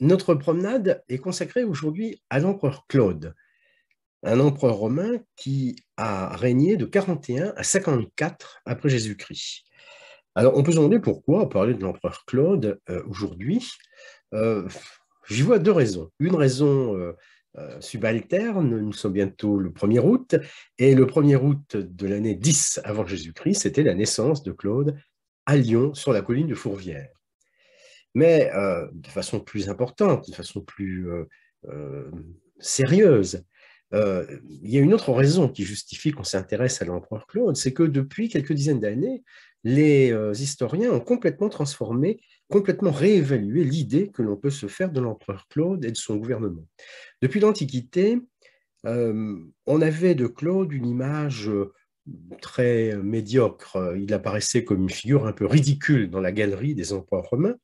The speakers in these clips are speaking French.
Notre promenade est consacrée aujourd'hui à l'empereur Claude, un empereur romain qui a régné de 41 à 54 après Jésus-Christ. Alors, on peut se demander pourquoi parler de l'empereur Claude euh, aujourd'hui. Euh, j'y vois deux raisons. Une raison euh, subalterne, nous sommes bientôt le 1er août, et le 1er août de l'année 10 avant Jésus-Christ, c'était la naissance de Claude à Lyon, sur la colline de Fourvière mais euh, de façon plus importante, de façon plus euh, euh, sérieuse. il y a une autre raison qui justifie qu'on s'intéresse à l'empereur Claude, c'est que depuis quelques dizaines d'années, les historiens ont complètement transformé, complètement réévalué l'idée que l'on peut se faire de l'empereur Claude et de son gouvernement. Depuis l'Antiquité, on avait de Claude une image très médiocre. Il apparaissait comme une figure un peu ridicule dans la galerie des empereurs romains.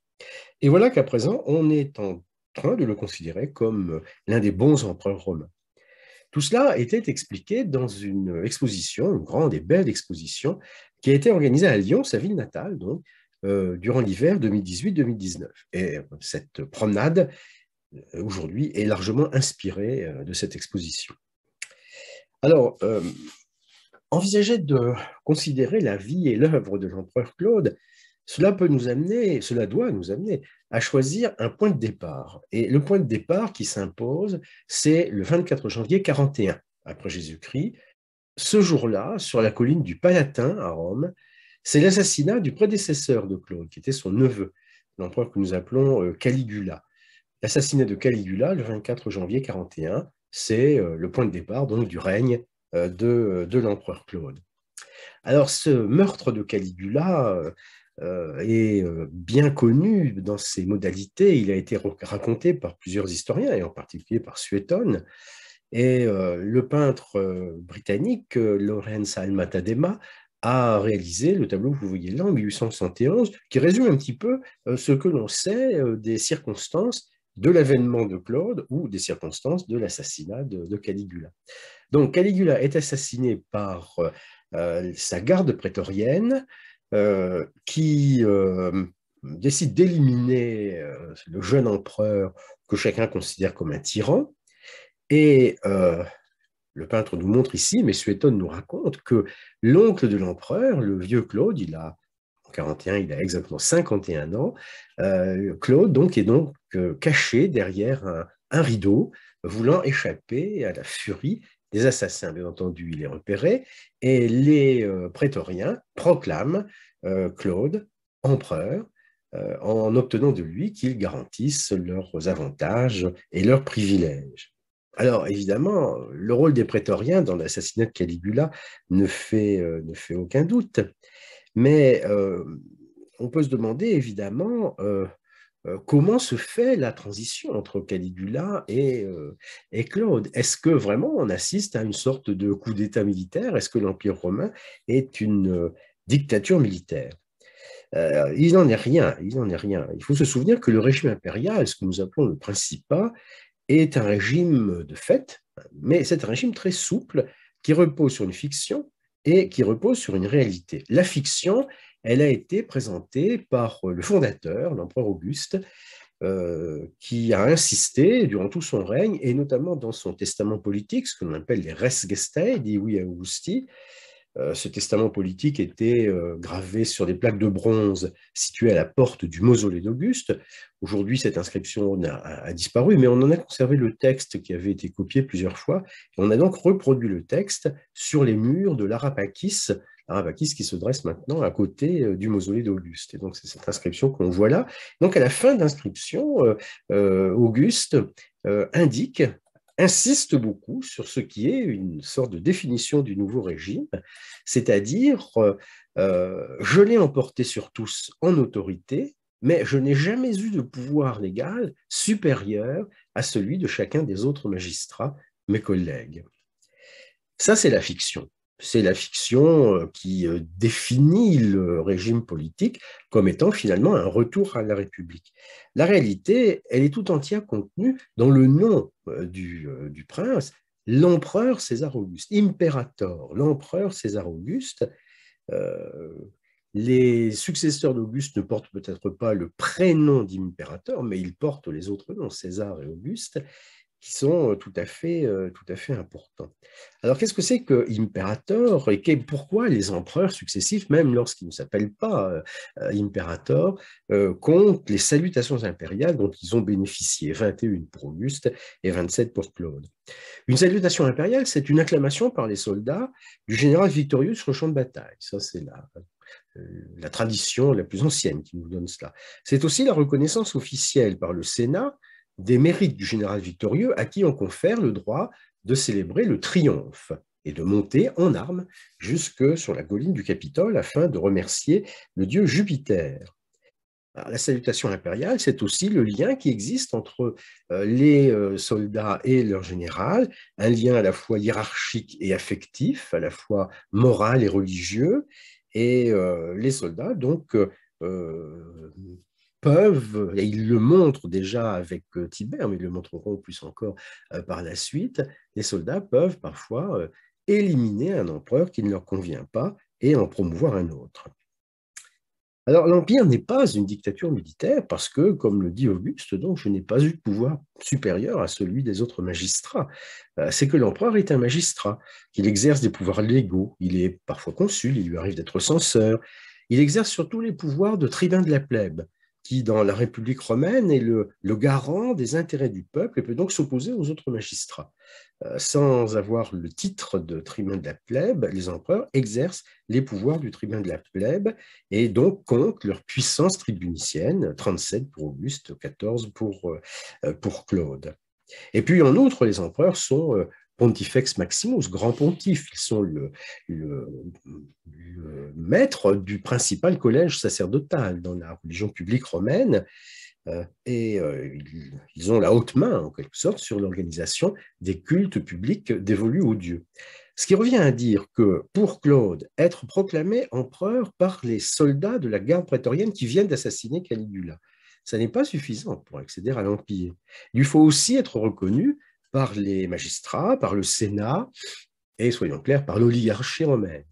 Et voilà qu'à présent, on est en train de le considérer comme euh, l'un des bons empereurs romains. Tout cela était expliqué dans une exposition, une grande et belle exposition, qui a été organisée à Lyon, sa ville natale, euh, durant l'hiver 2018-2019. Et euh, cette promenade, aujourd'hui, est largement inspirée de cette exposition. Alors, euh, envisager de considérer la vie et l'œuvre de l'empereur Claude cela peut nous amener, cela doit nous amener à choisir un point de départ. Et le point de départ qui s'impose, c'est le 24 janvier 41 après Jésus-Christ. Ce jour-là, sur la colline du Palatin à Rome, c'est l'assassinat du prédécesseur de Claude, qui était son neveu, l'empereur que nous appelons euh, Caligula. L'assassinat de Caligula, le 24 janvier 41, c'est euh, le point de départ donc du règne euh, de l'empereur Claude. Alors ce meurtre de Caligula est euh, euh, bien connu dans ses modalités. Il a été raconté par plusieurs historiens, et en particulier par Suétone. Et euh, le peintre britannique Lawrence Almatadema a réalisé le tableau que vous voyez là en 1871, qui résume un petit peu ce que l'on sait des circonstances de l'avènement de Claude ou des circonstances de l'assassinat de, Caligula. Donc Caligula est assassiné par sa garde prétorienne euh, qui euh, décide d'éliminer euh, le jeune empereur que chacun considère comme un tyran. Et le peintre nous montre ici, mais Suétone nous raconte que l'oncle de l'empereur, le vieux Claude, il a en 41, il a exactement 51 ans. Claude donc est donc caché derrière un rideau, voulant échapper à la furie des assassins, bien entendu, il est repéré, et les euh, prétoriens proclament euh, Claude empereur euh, en obtenant de lui qu'il garantisse leurs avantages et leurs privilèges. Alors évidemment, le rôle des prétoriens dans l'assassinat de Caligula ne fait, ne fait aucun doute, mais on peut se demander évidemment euh, comment se fait la transition entre Caligula euh, et, Claude Est-ce que vraiment on assiste à une sorte de coup d'État militaire Est-ce que l'Empire romain est une euh, dictature militaire il n'en est rien, il n'en est rien. Il faut se souvenir que le régime impérial, ce que nous appelons le principat, est un régime de fait, mais c'est un régime très souple qui repose sur une fiction et qui repose sur une réalité. La fiction elle a été présentée par euh, le fondateur, l'empereur Auguste, euh, qui a insisté durant tout son règne, et notamment dans son testament politique, ce qu'on appelle les res gestae, dit oui Augusti. Euh, ce testament politique était euh, gravé sur des plaques de bronze situées à la porte du mausolée d'Auguste. Aujourd'hui, cette inscription a, disparu, mais on en a conservé le texte qui avait été copié plusieurs fois. Et on a donc reproduit le texte sur les murs de l'Arapakis, Arabakis hein, qui se dresse maintenant à côté euh, du mausolée d'Auguste. Et donc c'est cette inscription qu'on voit là. Donc à la fin d'inscription, euh, euh, Auguste indique insiste beaucoup sur ce qui est une sorte de définition du nouveau régime, c'est-à-dire je l'ai emporté sur tous en autorité, mais je n'ai jamais eu de pouvoir légal supérieur à celui de chacun des autres magistrats, mes collègues. Ça, c'est la fiction c'est la fiction euh, qui euh, définit le régime politique comme étant finalement un retour à la République. La réalité, elle est tout entière contenue dans le nom euh, du, prince, l'empereur César Auguste, impérator, l'empereur César Auguste. les successeurs d'Auguste ne portent peut-être pas le prénom d'impérateur, mais ils portent les autres noms, César et Auguste qui sont tout à fait, tout à fait importants. Alors, qu'est-ce que c'est que imperator et pourquoi les empereurs successifs, même lorsqu'ils ne s'appellent pas euh, comptent les salutations impériales dont ils ont bénéficié, 21 pour Auguste et 27 pour Claude Une salutation impériale, c'est une acclamation par les soldats du général victorieux sur le champ de bataille. Ça, c'est la tradition la plus ancienne qui nous donne cela. C'est aussi la reconnaissance officielle par le Sénat des mérites du général victorieux à qui on confère le droit de célébrer le triomphe et de monter en armes jusque sur la colline du Capitole afin de remercier le dieu Jupiter. la salutation impériale, c'est aussi le lien qui existe entre euh, les euh, soldats et leur général, un lien à la fois hiérarchique et affectif, à la fois moral et religieux, et euh, les soldats donc peuvent, et ils le montrent déjà avec euh, Tibère, mais ils le montreront plus encore euh, par la suite, les soldats peuvent parfois euh, éliminer un empereur qui ne leur convient pas et en promouvoir un autre. Alors l'Empire n'est pas une dictature militaire parce que, comme le dit Auguste, donc, je n'ai pas eu de pouvoir supérieur à celui des autres magistrats. C'est que l'empereur est un magistrat, qu'il exerce des pouvoirs légaux, il est parfois consul, il lui arrive d'être censeur, il exerce surtout les pouvoirs de tribun de la plèbe qui, dans la République romaine, est le, garant des intérêts du peuple et peut donc s'opposer aux autres magistrats. Euh, sans avoir le titre de tribun de la plèbe, les empereurs exercent les pouvoirs du tribun de la plèbe et donc comptent leur puissance tribunicienne, 37 pour Auguste, 14 pour, euh, euh, pour Claude. Et puis en outre, les empereurs sont Pontifex Maximus, grand pontife. Ils sont le, maître du principal collège sacerdotal dans la religion publique romaine. Euh, et euh, ils, ont la haute main, en quelque sorte, sur l'organisation des cultes publics dévolus aux dieux. Ce qui revient à dire que, pour Claude, être proclamé empereur par les soldats de la garde prétorienne qui viennent d'assassiner Caligula, ça n'est pas suffisant pour accéder à l'Empire. Il faut aussi être reconnu par les magistrats, par le Sénat et, soyons clairs, par l'oligarchie romaine.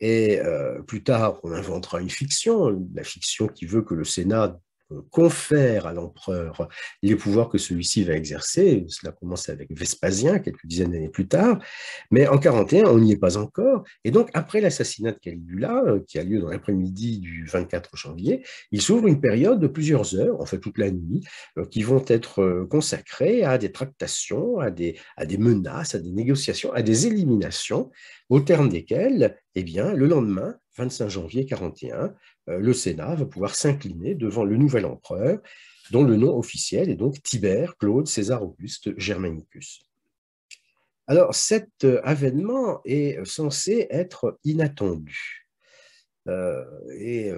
Et euh, plus tard, on inventera une fiction, la fiction qui veut que le Sénat confère à l'empereur les pouvoirs que celui-ci va exercer. Cela commence avec Vespasien, quelques dizaines d'années plus tard. Mais en 41, on n'y est pas encore. Et donc, après l'assassinat de Caligula, euh, qui a lieu dans l'après-midi du 24 janvier, il s'ouvre une période de plusieurs heures, en fait toute la nuit, euh, qui vont être euh, consacrées à des tractations, à des, à des menaces, à des négociations, à des éliminations, au terme desquelles, eh bien, le lendemain, 25 janvier 41, euh, le Sénat va pouvoir s'incliner devant le nouvel empereur, dont le nom officiel est donc Tibère Claude César Auguste Germanicus. Alors cet euh, avènement est censé être inattendu euh, et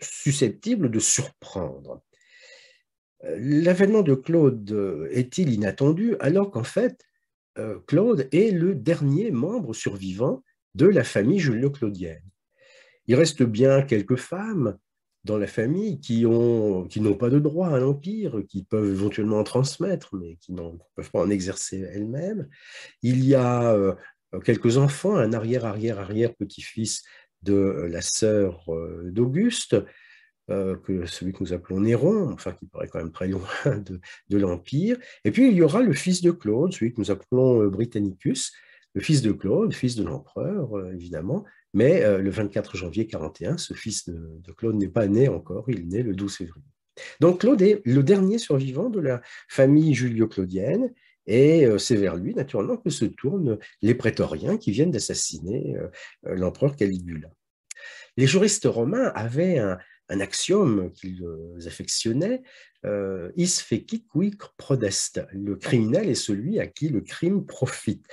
susceptible de surprendre. L'avènement de Claude est-il inattendu alors qu'en fait, Claude est le dernier membre survivant de la famille julio-claudienne. Il reste bien quelques femmes dans la famille qui n'ont pas de droit à l'empire, qui peuvent éventuellement en transmettre, mais qui ne peuvent pas en exercer elles-mêmes. Il y a euh, quelques enfants, un arrière arrière arrière petit-fils de euh, la sœur euh, d'Auguste, que celui que nous appelons Néron, enfin qui paraît quand même très loin de l'empire. Et puis il y aura le fils de Claude, celui que nous appelons Britannicus, le fils de Claude, fils de l'empereur, euh, évidemment, mais euh, le 24 janvier 41, ce fils de, de Claude n'est pas né encore, il naît le 12 février. Donc Claude est le dernier survivant de la famille julio-claudienne, et euh, c'est vers lui, naturellement, que se tournent les prétoriens qui viennent d'assassiner l'empereur Caligula. Les juristes romains avaient un, un axiome qu'ils euh, affectionnaient, euh, is fecit qui prodest. Le criminel est celui à qui le crime profite.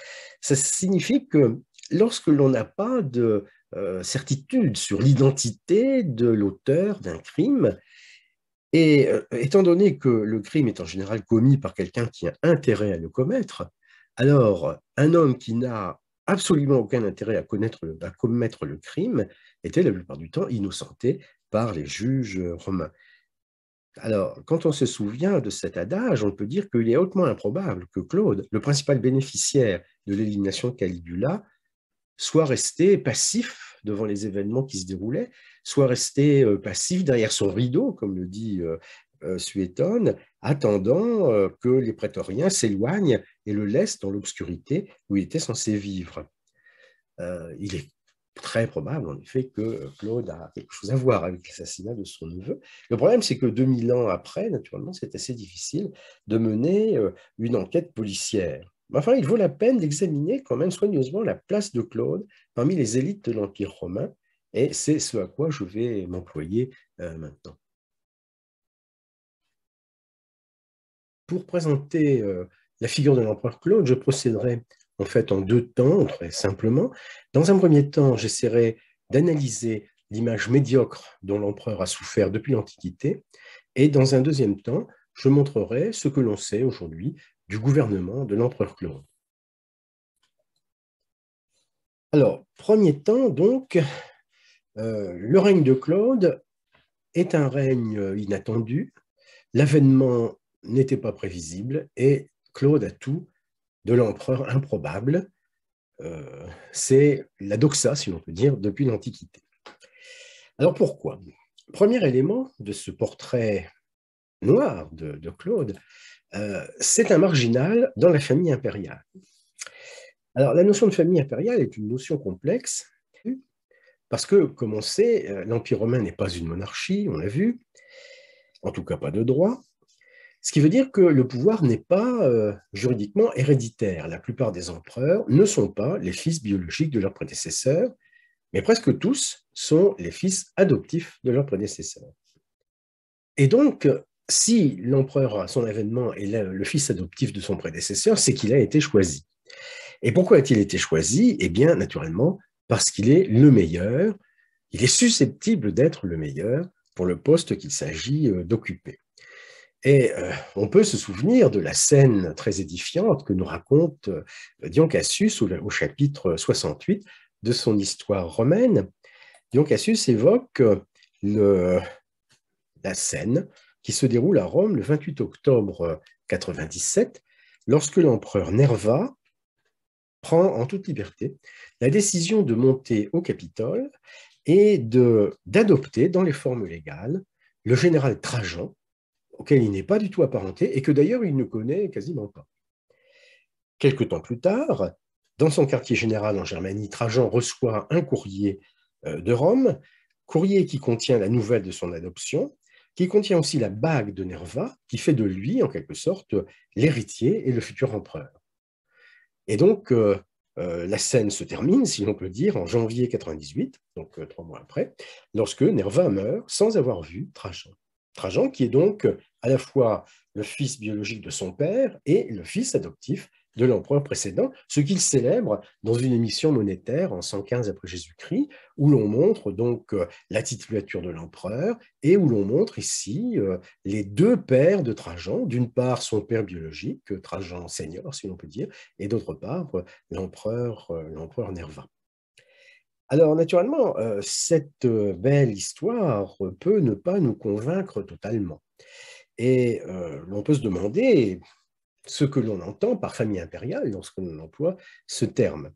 Ça signifie que lorsque l'on n'a pas de euh, certitude sur l'identité de l'auteur d'un crime, et étant donné que le crime est en général commis par quelqu'un qui a intérêt à le commettre, alors un homme qui n'a absolument aucun intérêt à, connaître, à commettre le crime était la plupart du temps innocenté par les juges euh, romains. Alors, quand on se souvient de cet adage, on peut dire qu'il est hautement improbable que Claude, le principal bénéficiaire de l'élimination de Caligula, soit resté passif devant les événements qui se déroulaient, soit resté euh, passif derrière son rideau, comme le dit euh, Suétone, attendant que les prétoriens s'éloignent et le laissent dans l'obscurité où il était censé vivre. il est très probable, en effet, que euh, Claude a quelque chose à voir avec l'assassinat de son neveu. Le problème, c'est que 2000 ans après, naturellement, c'est assez difficile de mener euh, une enquête policière. enfin, il vaut la peine d'examiner quand même soigneusement la place de Claude parmi les élites de l'Empire romain, et c'est ce à quoi je vais m'employer euh, maintenant. Pour présenter la figure de l'empereur Claude, je procéderai en fait en deux temps, très simplement. Dans un premier temps, j'essaierai d'analyser l'image médiocre dont l'empereur a souffert depuis l'Antiquité, et dans un deuxième temps, je montrerai ce que l'on sait aujourd'hui du gouvernement de l'empereur Claude. Alors, premier temps, donc, euh, le règne de Claude est un règne inattendu, l'avènement n'était pas prévisible et Claude a tout l'empereur improbable. Euh, c'est la doxa, si l'on peut dire, depuis l'Antiquité. Alors pourquoi Premier élément de ce portrait noir de, Claude, euh, c'est un marginal dans la famille impériale. Alors la notion de famille impériale est une notion complexe, parce que, comme on sait, euh, l'Empire romain n'est pas une monarchie, on l'a vu, en tout cas pas de droit. Ce qui veut dire que le pouvoir n'est pas euh, juridiquement héréditaire. La plupart des empereurs ne sont pas les fils biologiques de leurs prédécesseurs, mais presque tous sont les fils adoptifs de leurs prédécesseurs. Et donc, si l'empereur à son événement est le fils adoptif de son prédécesseur, c'est qu'il a été choisi. Et pourquoi a-t-il été choisi Eh bien, naturellement, parce qu'il est le meilleur, il est susceptible d'être le meilleur pour le poste qu'il s'agit euh, d'occuper. Et euh, on peut se souvenir de la scène très édifiante que nous raconte euh, Dion Cassius au, chapitre 68 de son histoire romaine. Dion Cassius évoque euh, la scène qui se déroule à Rome le 28 octobre 97, lorsque l'empereur Nerva prend en toute liberté la décision de monter au Capitole et d'adopter dans les formes légales le général Trajan auquel il n'est pas du tout apparenté et que d'ailleurs il ne connaît quasiment pas. Quelque temps plus tard, dans son quartier général en Germanie, Trajan reçoit un courrier euh, de Rome, courrier qui contient la nouvelle de son adoption, qui contient aussi la bague de Nerva, qui fait de lui, en quelque sorte, l'héritier et le futur empereur. Et donc, euh, euh, la scène se termine, si l'on peut dire, en janvier 98, donc trois mois après, lorsque Nerva meurt sans avoir vu Trajan. Trajan, qui est donc à la fois le fils biologique de son père et le fils adoptif de l'empereur précédent, ce qu'il célèbre dans une émission monétaire en 115 après Jésus-Christ, où l'on montre donc euh, la titulature de l'empereur et où l'on montre ici euh, les deux pères de Trajan, d'une part son père biologique, Trajan senior si l'on peut dire, et d'autre part euh, l'empereur Nerva. Alors naturellement, euh, cette euh, belle histoire peut ne pas nous convaincre totalement. Et euh, l'on peut se demander ce que l'on entend par famille impériale lorsque l'on emploie ce terme.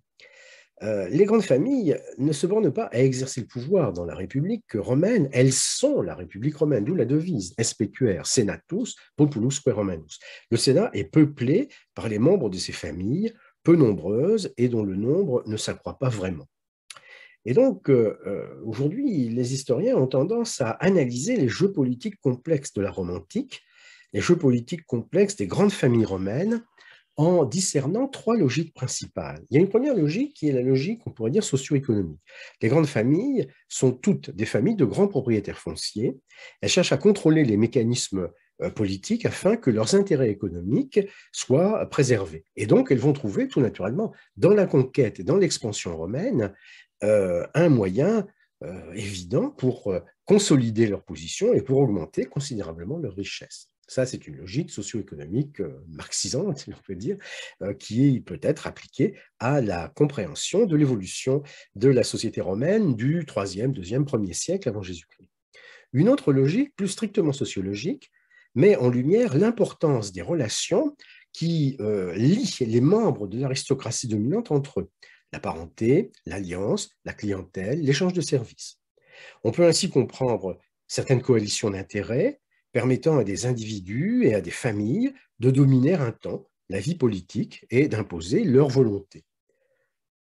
les grandes familles ne se bornent pas à exercer le pouvoir dans la République romaine, elles sont la République romaine, d'où la devise SPQR, Senatus Populus Romanus. Le Sénat est peuplé par les membres de ces familles, peu nombreuses et dont le nombre ne s'accroît pas vraiment. Et donc, euh, euh, aujourd'hui, les historiens ont tendance à analyser les jeux politiques complexes de la Rome antique, les jeux politiques complexes des grandes familles romaines, en discernant trois logiques principales. Il y a une première logique qui est la logique, on pourrait dire, socio-économique. Les grandes familles sont toutes des familles de grands propriétaires fonciers. Elles cherchent à contrôler les mécanismes euh, politiques afin que leurs intérêts économiques soient préservés. Et donc, elles vont trouver tout naturellement dans la conquête et dans l'expansion romaine euh, un moyen euh, évident pour euh, consolider leur position et pour augmenter considérablement leur richesse. Ça, c'est une logique socio-économique marxisante, si peut dire, qui est peut-être appliquée à la compréhension de l'évolution de la société romaine du 3e, 2 siècle avant Jésus-Christ. Une autre logique, plus strictement sociologique, met en lumière l'importance des relations qui lient les membres de l'aristocratie dominante entre eux la parenté, l'alliance, la clientèle, l'échange de services. On peut ainsi comprendre certaines coalitions d'intérêts permettant à des individus et à des familles de dominer un temps la vie politique et d'imposer leur volonté.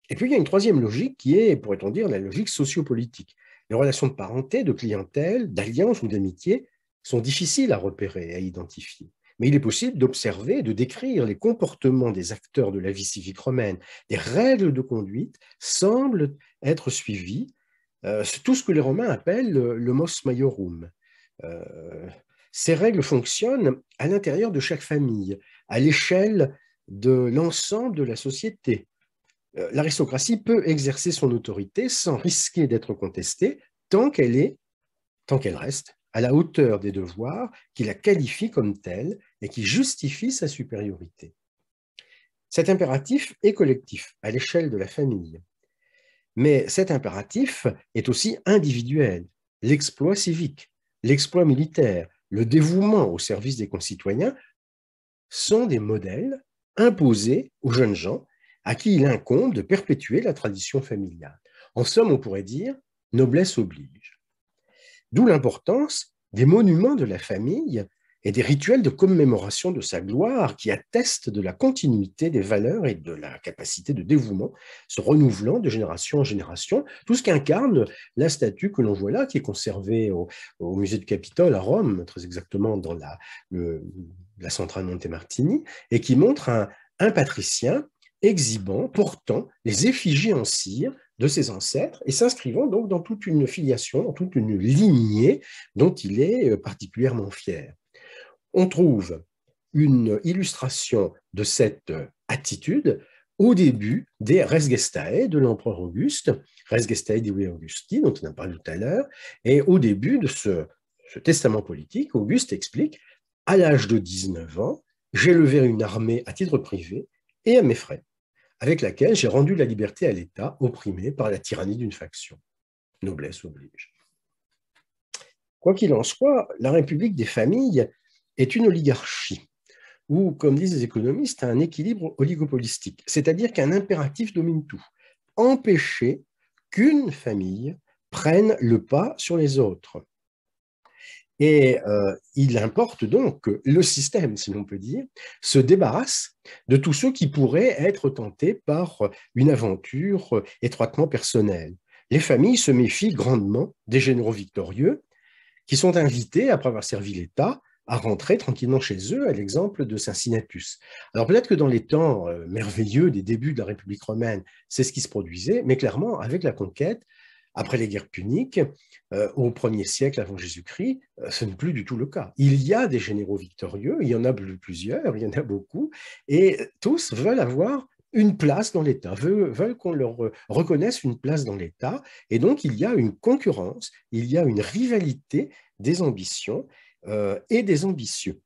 Et puis il y a une troisième logique qui est, pourrait-on dire, la logique sociopolitique. Les relations de parenté, de clientèle, d'alliance ou d'amitié sont difficiles à repérer et à identifier mais il est possible d'observer, de décrire les comportements des acteurs de la vie civique romaine. Des règles de conduite semblent être suivies. Euh, c'est tout ce que les Romains appellent le, mos maiorum. Euh, ces règles fonctionnent à l'intérieur de chaque famille, à l'échelle de l'ensemble de la société. Euh, l'aristocratie peut exercer son autorité sans risquer d'être contestée tant qu'elle est, tant qu'elle reste à la hauteur des devoirs qui la qualifient comme telle et qui justifie sa supériorité. Cet impératif est collectif à l'échelle de la famille, mais cet impératif est aussi individuel. L'exploit civique, l'exploit militaire, le dévouement au service des concitoyens sont des modèles imposés aux jeunes gens à qui il incombe de perpétuer la tradition familiale. En somme, on pourrait dire noblesse oblige. D'où l'importance des monuments de la famille et des rituels de commémoration de sa gloire qui attestent de la continuité des valeurs et de la capacité de dévouement, se renouvelant de génération en génération, tout ce qu'incarne la statue que l'on voit là, qui est conservée au, musée du Capitole à Rome, très exactement dans la, Centrale Monte centrale Montemartini, et qui montre un, un patricien exhibant pourtant les effigies en cire de ses ancêtres et s'inscrivant donc dans toute une filiation, dans toute une lignée dont il est euh, particulièrement fier on trouve une illustration de cette attitude au début des Res Gestae de l'empereur Auguste, Res Gestae Divi Augusti, dont on a parlé tout à l'heure, et au début de ce, ce testament politique, Auguste explique à l'âge de 19 ans, j'ai levé une armée à titre privé et à mes frais, avec laquelle j'ai rendu la liberté à l'État opprimé par la tyrannie d'une faction. Noblesse oblige. Quoi qu'il en soit, la République des familles est une oligarchie, ou comme disent les économistes, un équilibre oligopolistique, c'est-à-dire qu'un impératif domine tout. Empêcher qu'une famille prenne le pas sur les autres. Et euh, il importe donc que le système, si l'on peut dire, se débarrasse de tous ceux qui pourraient être tentés par une aventure étroitement personnelle. Les familles se méfient grandement des généraux victorieux qui sont invités, après avoir servi l'État, à rentrer tranquillement chez eux, à l'exemple de Cincinnatus. Alors peut-être que dans les temps euh, merveilleux des débuts de la République romaine, c'est ce qui se produisait, mais clairement, avec la conquête, après les guerres puniques, euh, au 1 siècle avant Jésus-Christ, euh, ce n'est plus du tout le cas. Il y a des généraux victorieux, il y en a plusieurs, il y en a beaucoup, et tous veulent avoir une place dans l'État, veulent qu'on leur reconnaisse une place dans l'État, et donc il y a une concurrence, il y a une rivalité des ambitions, euh, et des ambitieux.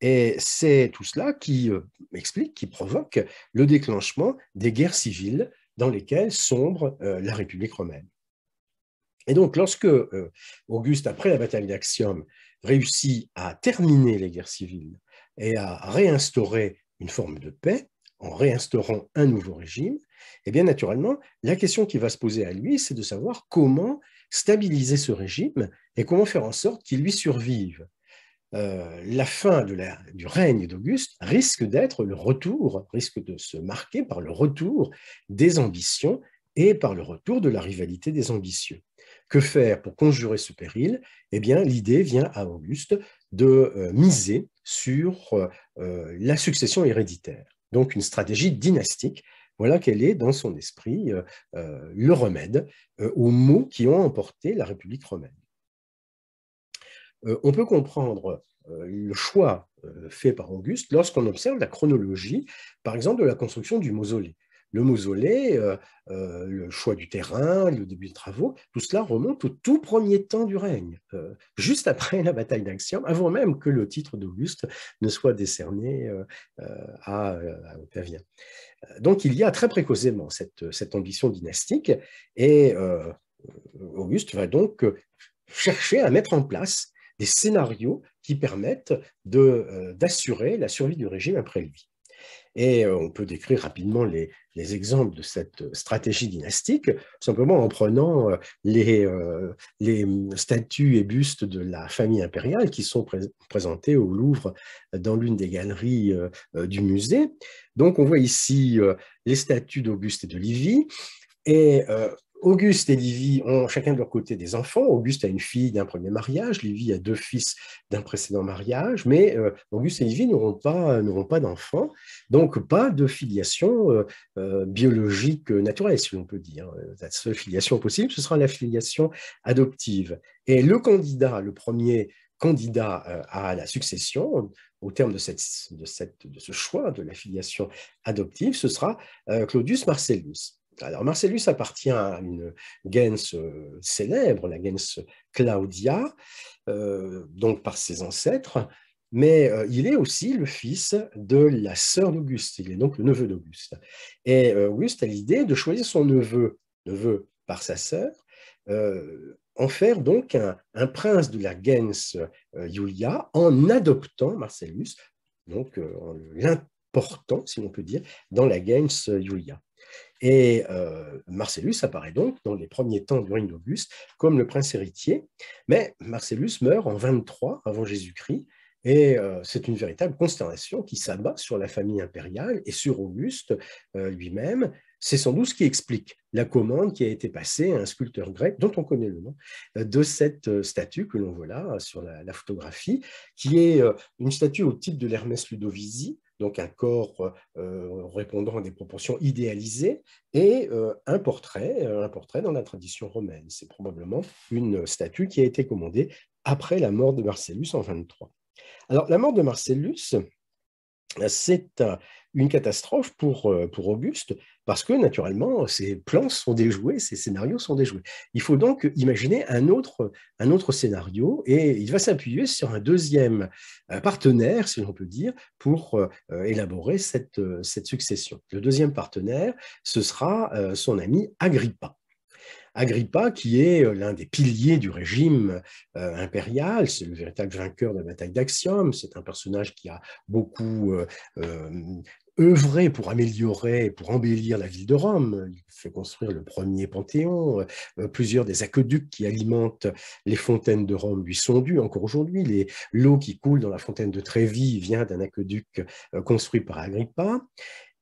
Et c'est tout cela qui euh, explique, qui provoque le déclenchement des guerres civiles dans lesquelles sombre euh, la République romaine. Et donc, lorsque Auguste, après la bataille d'Axium, réussit à terminer les guerres civiles et à réinstaurer une forme de paix, en réinstaurant un nouveau régime, eh bien naturellement, la question qui va se poser à lui, c'est de savoir comment stabiliser ce régime et comment faire en sorte qu'il lui survive. Euh, la fin du règne d'Auguste risque d'être le retour, risque de se marquer par le retour des ambitions et par le retour de la rivalité des ambitieux. Que faire pour conjurer ce péril Eh bien, l'idée vient à Auguste de euh, miser sur euh, la succession héréditaire, donc une stratégie dynastique voilà quel est dans son esprit euh, euh, le remède euh, aux maux qui ont emporté la République romaine. on peut comprendre le choix fait par Auguste lorsqu'on observe la chronologie, par exemple, de la construction du mausolée le mausolée, euh, euh, le choix du terrain, le début des travaux, tout cela remonte au tout premier temps du règne, euh, juste après la bataille d'Axiom, avant même que le titre d'Auguste ne soit décerné à, Octavien. Donc il y a très précocement cette ambition dynastique, et Auguste va donc chercher à mettre en place des scénarios qui permettent d'assurer la survie du régime après lui. Et euh, on peut décrire rapidement les, exemples de cette stratégie dynastique, simplement en prenant euh, les, euh, mm, statues et bustes de la famille impériale qui sont présentés au Louvre dans l'une des galeries du musée. Donc on voit ici les statues d'Auguste et de Livie. Et Auguste et Livy ont chacun de leur côté des enfants. Auguste a une fille d'un premier mariage, Livy a deux fils d'un précédent mariage, mais euh, Auguste et Livy n'auront pas, pas d'enfants, donc pas de filiation euh, euh, biologique naturelle, si l'on peut dire. La seule filiation possible, ce sera la filiation adoptive. Et le candidat, le premier candidat à la succession, au terme de, de, de ce choix de la filiation adoptive, ce sera Claudius Marcellus. Alors Marcellus appartient à une gens euh, célèbre, la gens Claudia, euh, donc par ses ancêtres, mais euh, il est aussi le fils de la sœur d'Auguste, il est donc le neveu d'Auguste. Et Auguste a l'idée de choisir son neveu, neveu par sa sœur, en faire donc un, prince de la gens Julia en adoptant Marcellus, donc en l'important, si l'on peut dire, dans la gens Julia. Et euh, Marcellus apparaît donc dans les premiers temps du règne d'Auguste comme le prince héritier, mais Marcellus meurt en 23 avant Jésus-Christ, et euh, c'est une véritable consternation qui s'abat sur la famille impériale et sur Auguste euh, lui-même. C'est sans doute ce qui explique la commande qui a été passée à un sculpteur grec, dont on connaît le nom, de cette statue que l'on voit là sur la, photographie, qui est une statue au type de l'Hermès Ludovisi, donc un corps euh, répondant à des proportions idéalisées, et euh, un portrait, euh, un portrait dans la tradition romaine. C'est probablement une statue qui a été commandée après la mort de Marcellus en 23. Alors la mort de Marcellus, c'est une catastrophe pour, euh, pour Auguste, parce que naturellement, ses plans sont déjoués, ses scénarios sont déjoués. Il faut donc imaginer un autre, un autre scénario, et il va s'appuyer sur un deuxième euh, partenaire, si l'on peut dire, pour euh, élaborer cette, cette succession. Le deuxième partenaire, ce sera son ami Agrippa. Agrippa, qui est l'un des piliers du régime impérial, c'est le véritable vainqueur de la bataille d'Axiom, c'est un personnage qui a beaucoup œuvrer pour améliorer, et pour embellir la ville de Rome. Il fait construire le premier panthéon, euh, euh, plusieurs des aqueducs qui alimentent les fontaines de Rome lui sont dus encore aujourd'hui. L'eau qui coule dans la fontaine de Trévis vient d'un aqueduc euh, construit par Agrippa.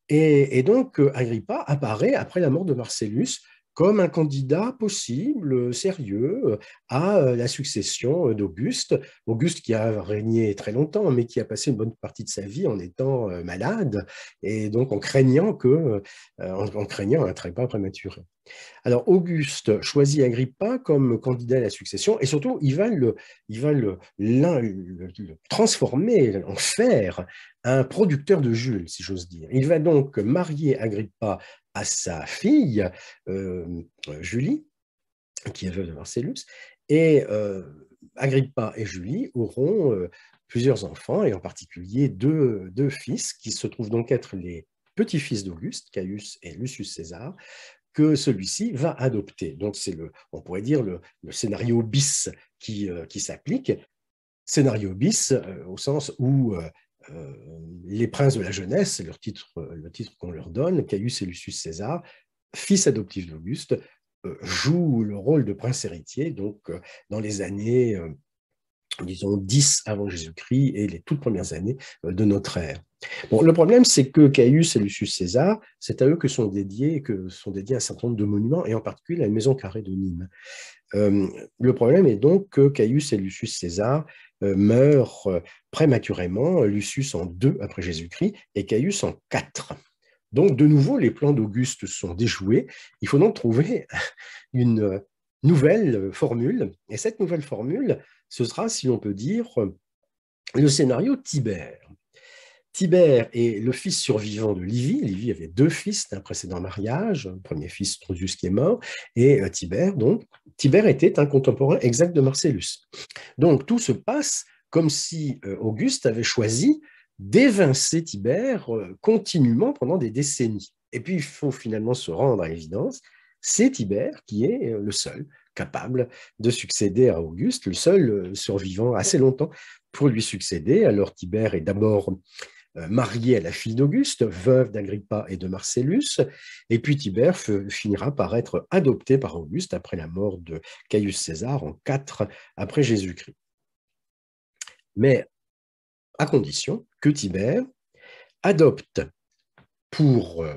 Et, et donc Agrippa apparaît après la mort de Marcellus comme un candidat possible, sérieux, à euh, la succession euh, d'Auguste. Auguste qui a régné très longtemps, mais qui a passé une bonne partie de sa vie en étant euh, malade et donc en craignant, que, en, craignant un trépas prématuré. Alors Auguste choisit Agrippa comme candidat à la succession et surtout il va le, il va le transformer, en faire un producteur de Jules, si j'ose dire. Il va donc marier Agrippa à sa fille, euh, Julie, qui est veuve de Marcellus, et euh, Agrippa et Julie auront euh, plusieurs enfants, et en particulier deux, fils, qui se trouvent donc être les petits-fils d'Auguste, Caius et Lucius César, que celui-ci va adopter. Donc c'est le, on pourrait dire, le, scénario bis qui, s'applique, scénario bis au sens où euh, les princes de la jeunesse, c'est le titre qu'on leur donne, Caius et Lucius César, fils adoptif d'Auguste, euh, joue le rôle de prince héritier, donc euh, dans les années, disons, 10 avant Jésus-Christ et les toutes premières années de notre ère. Bon, le problème, c'est que Caius et Lucius César, c'est à eux que sont dédiés, que sont dédiés un certain nombre de monuments, et en particulier la maison carrée de Nîmes. le problème est donc que Caius et Lucius César euh, meurt euh, prématurément, Lucius en 2 après Jésus-Christ et Caius en 4. Donc de nouveau, les plans d'Auguste sont déjoués. Il faut donc trouver une nouvelle formule. Et cette nouvelle formule, ce sera, si l'on peut dire, le scénario Tibère. Tibère est le fils survivant de Livy. Livy avait deux fils d'un précédent mariage, le premier fils Trudius qui est mort, et euh, Tibère, donc. Tibère était un contemporain exact de Marcellus. Donc tout se passe comme si euh, Auguste avait choisi d'évincer Tibère euh, continuellement pendant des décennies. Et puis il faut finalement se rendre à l'évidence, c'est Tibère qui est le seul capable de succéder à Auguste, le seul survivant assez longtemps pour lui succéder. Alors Tibère est d'abord euh, marié à la fille d'Auguste, veuve d'Agrippa et de Marcellus, et puis Tibère finira par être adopté par Auguste après la mort de Caius César en 4 après Jésus-Christ. Mais à condition que Tibère adopte pour euh,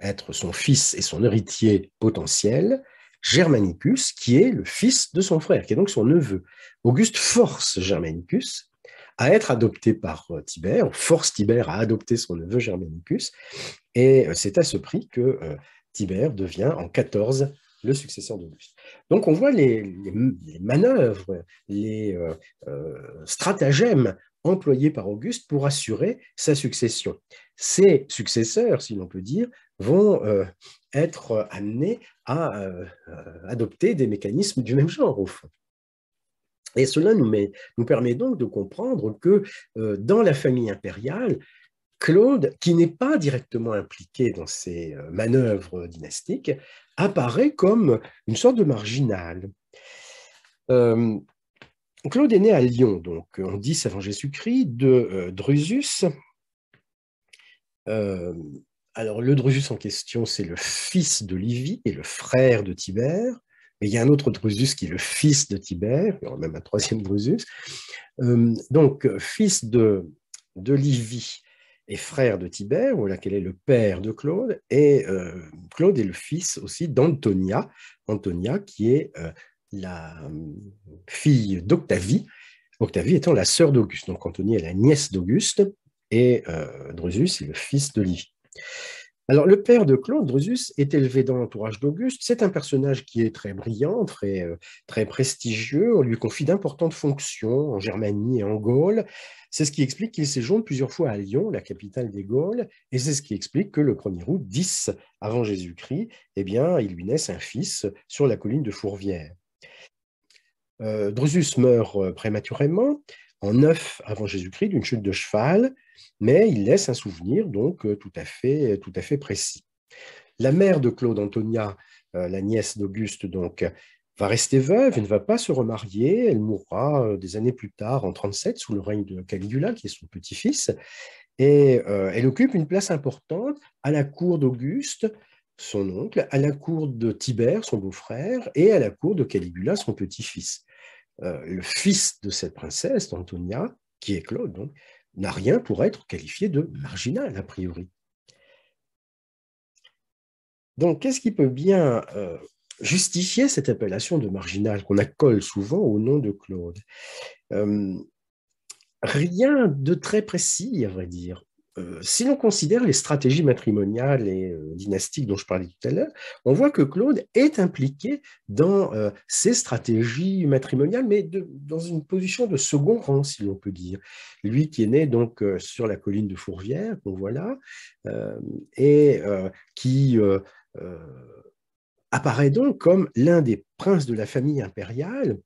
être son fils et son héritier potentiel Germanicus, qui est le fils de son frère, qui est donc son neveu. Auguste force Germanicus à être adopté par euh, Tibère, on force Tibère à adopter son neveu Germanicus, et euh, c'est à ce prix que euh, Tibère devient en 14 le successeur d'Auguste. Donc on voit les, manœuvres, les stratagèmes employés par Auguste pour assurer sa succession. Ses successeurs, si l'on peut dire, vont être amenés à adopter des mécanismes du même genre, au fond. Et cela nous, permet donc de comprendre que euh, dans la famille impériale, Claude, qui n'est pas directement impliqué dans ces euh, manœuvres dynastiques, apparaît comme une sorte de marginal. Euh, Claude est né à Lyon, donc on dit avant Jésus-Christ, de Drusus. alors le Drusus en question, c'est le fils de Livie et le frère de Tibère. Mais il y a un autre Drusus qui est le fils de Tibère, il y aura même un troisième Drusus. Euh, donc, euh, fils de, de Livie et frère de Tibère, voilà qu'elle est le père de Claude, et euh, Claude est le fils aussi d'Antonia, Antonia qui est la fille d'Octavie, Octavie étant la sœur d'Auguste. Donc Antonia est la nièce d'Auguste, et Drusus est le fils de Livie. Alors, le père de Claude, Drusus, est élevé dans l'entourage d'Auguste. C'est un personnage qui est très brillant, très, euh, très prestigieux. On lui confie d'importantes fonctions en Germanie et en Gaule. C'est ce qui explique qu'il séjourne plusieurs fois à Lyon, la capitale des Gaules, et c'est ce qui explique que le 1er août 10 avant Jésus-Christ, eh bien, il lui naisse un fils sur la colline de Fourvière. Euh, Drusus meurt euh, prématurément en 9 avant Jésus-Christ d'une chute de cheval mais il laisse un souvenir donc euh, euh, tout à fait, précis. La mère de Claude Antonia, euh, la nièce d'Auguste, donc, va rester veuve et ne va pas se remarier. Elle mourra des années plus tard, en 37, sous le règne de Caligula, qui est son petit-fils. Et elle occupe une place importante à la cour d'Auguste, son oncle, à la cour de Tibère, son beau-frère, et à la cour de Caligula, son petit-fils. le fils de cette princesse, Antonia, qui est Claude, donc, n'a rien pour être qualifié de marginal, a priori. Donc, qu'est-ce qui peut bien euh, justifier cette appellation de marginal qu'on accole souvent au nom de Claude euh, Rien de très précis, à vrai dire. Euh, si l'on considère les stratégies matrimoniales et euh, dynastiques dont je parlais tout à l'heure, on voit que Claude est impliqué dans euh, ces stratégies matrimoniales, mais dans une position de second rang, si l'on peut dire. Lui qui est né donc sur la colline de Fourvière, qu'on voit là, et qui apparaît donc comme l'un des princes de la famille impériale.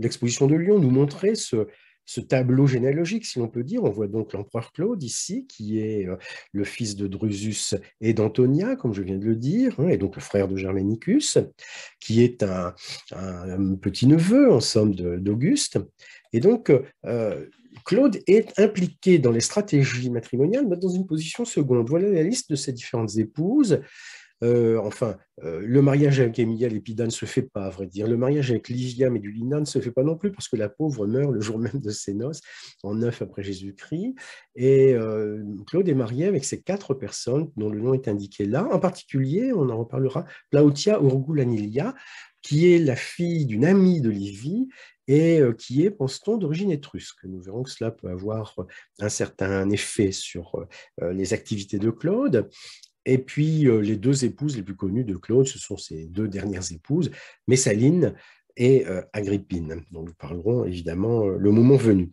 L'exposition de Lyon nous montrait ce, ce tableau généalogique, si l'on peut dire. On voit donc l'empereur Claude ici, qui est euh, le fils de Drusus et d'Antonia, comme je viens de le dire, hein, et donc le frère de Germanicus, qui est un, petit-neveu, en somme, d'Auguste. Et donc, euh, Claude est impliqué dans les stratégies matrimoniales, mais dans une position seconde. Voilà la liste de ses différentes épouses. Euh, enfin, euh, le mariage avec Emilia Lépida ne se fait pas, à vrai dire. Le mariage avec Ligia Medulina ne se fait pas non plus, parce que la pauvre meurt le jour même de ses noces, en neuf après Jésus-Christ. Et euh, Claude est marié avec ces quatre personnes dont le nom est indiqué là. En particulier, on en reparlera, Plautia Urgulanilia, qui est la fille d'une amie de Livie et qui est, pense-t-on, d'origine étrusque. Nous verrons que cela peut avoir un certain effet sur les activités de Claude. Et puis, euh, les deux épouses les plus connues de Claude, ce sont ses deux dernières épouses, Messaline et euh, Agrippine, dont nous parlerons évidemment euh, le moment venu.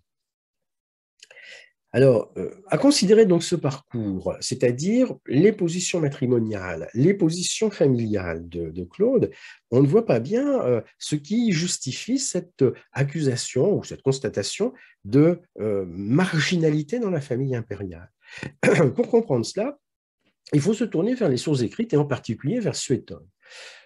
Alors, à considérer donc ce parcours, c'est-à-dire les positions matrimoniales, les positions familiales de, Claude, on ne voit pas bien ce qui justifie cette accusation ou cette constatation de marginalité dans la famille impériale. Pour comprendre cela, il faut se tourner vers les sources écrites et en particulier vers Suétone.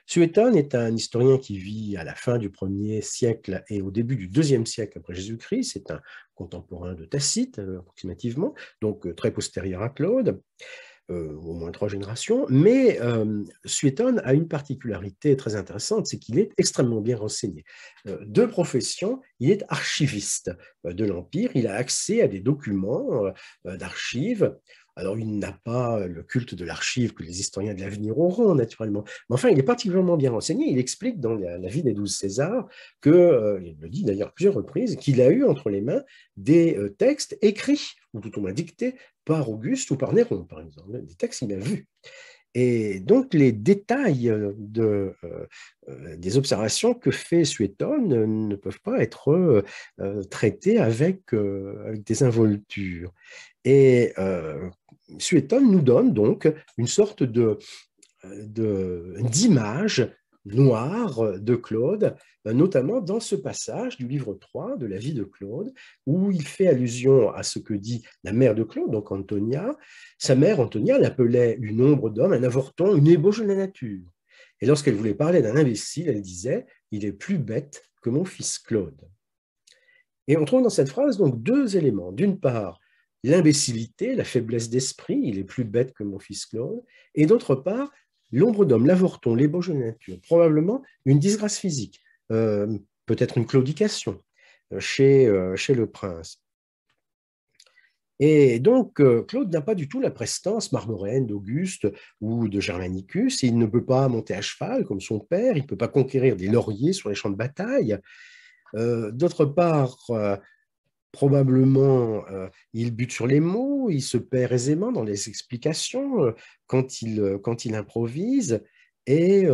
Suétone est un historien qui vit à la fin du 1er siècle et au début du 2e siècle après Jésus-Christ. C'est un contemporain de Tacite, euh, approximativement, donc euh, très postérieur à Claude, euh, au moins trois générations. Mais Suétone a une particularité très intéressante, c'est qu'il est extrêmement bien renseigné. de profession, il est archiviste de l'Empire, il a accès à des documents d'archives alors, il n'a pas le culte de l'archive que les historiens de l'avenir auront, naturellement. Mais enfin, il est particulièrement bien renseigné. Il explique dans la, vie des douze Césars que, euh, il le dit d'ailleurs plusieurs reprises, qu'il a eu entre les mains des euh, textes écrits, ou tout au moins dictés, par Auguste ou par Néron, par exemple. Des textes qu'il a vus. Et donc les détails euh, euh, euh, des observations que fait Suétone ne peuvent pas être traités avec, des involtures. Et Suétone nous donne donc une sorte de d'image noir de Claude, euh, notamment dans ce passage du livre 3 de la vie de Claude, où il fait allusion à ce que dit la mère de Claude, donc Antonia. Sa mère, Antonia, l'appelait une ombre d'homme, un avorton, une ébauche de la nature. Et lorsqu'elle voulait parler d'un imbécile, elle disait Il est plus bête que mon fils Claude. Et on trouve dans cette phrase donc deux éléments. D'une part, l'imbécilité, la faiblesse d'esprit, il est plus bête que mon fils Claude, et d'autre part, l'ombre d'homme, l'avorton, l'ébauche de nature, probablement une disgrâce physique, euh, peut-être une claudication euh, euh, chez, le prince. Et donc, Claude n'a pas du tout la prestance marmoraine d'Auguste ou de Germanicus. Il ne peut pas monter à cheval comme son père, il ne peut pas conquérir des lauriers sur les champs de bataille. D'autre part, probablement, euh, il bute sur les mots, il se perd aisément dans les explications euh, euh, quand, il, improvise, et,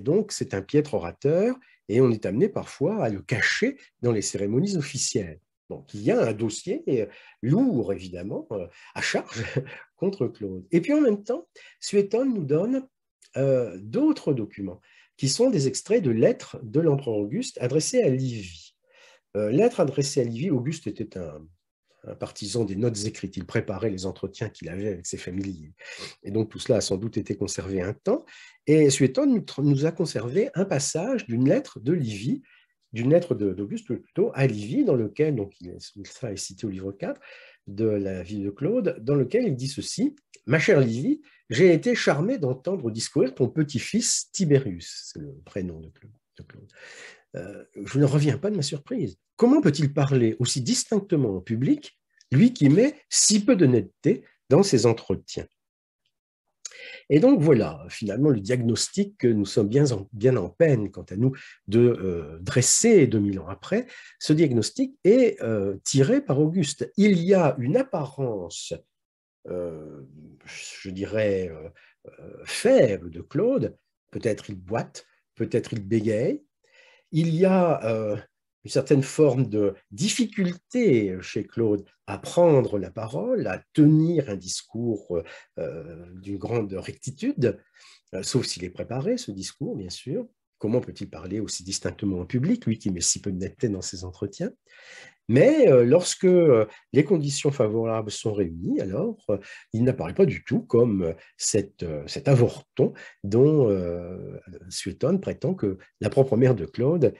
donc c'est un piètre orateur, et on est amené parfois à le cacher dans les cérémonies officielles. Donc il y a un dossier lourd, évidemment, à charge contre Claude. Et puis en même temps, Suétone nous donne d'autres documents qui sont des extraits de lettres de l'empereur Auguste adressées à Livie. Euh, lettre adressée à Livy, Auguste était un, partisan des notes écrites. Il préparait les entretiens qu'il avait avec ses familiers. Et donc tout cela a sans doute été conservé un temps. Et Suéton nous a conservé un passage d'une lettre de Livy, d'une lettre d'Auguste plutôt, à Livy, dans lequel, donc ça est cité au livre 4 de la vie de Claude, dans lequel il dit ceci Ma chère Livy, j'ai été charmé d'entendre discourir ton petit-fils Tiberius, c'est le prénom de Claude. Euh, je ne reviens pas de ma surprise. Comment peut-il parler aussi distinctement au public, lui qui met si peu d'honnêteté dans ses entretiens et donc voilà, finalement, le diagnostic que nous sommes bien en, peine, quant à nous, de euh, dresser 2000 ans après, ce diagnostic est euh, tiré par Auguste. Il y a une apparence, je dirais, faible de Claude, peut-être il boite, peut-être il bégaye, il y a euh, une certaine forme de difficulté chez Claude à prendre la parole, à tenir un discours euh, d'une grande rectitude, euh, sauf s'il est préparé, ce discours, bien sûr. Comment peut-il parler aussi distinctement en public, lui qui met si peu de netteté dans ses entretiens mais euh, lorsque euh, les conditions favorables sont réunies, alors euh, il n'apparaît pas du tout comme cet avorton dont Sultan prétend que la propre mère de Claude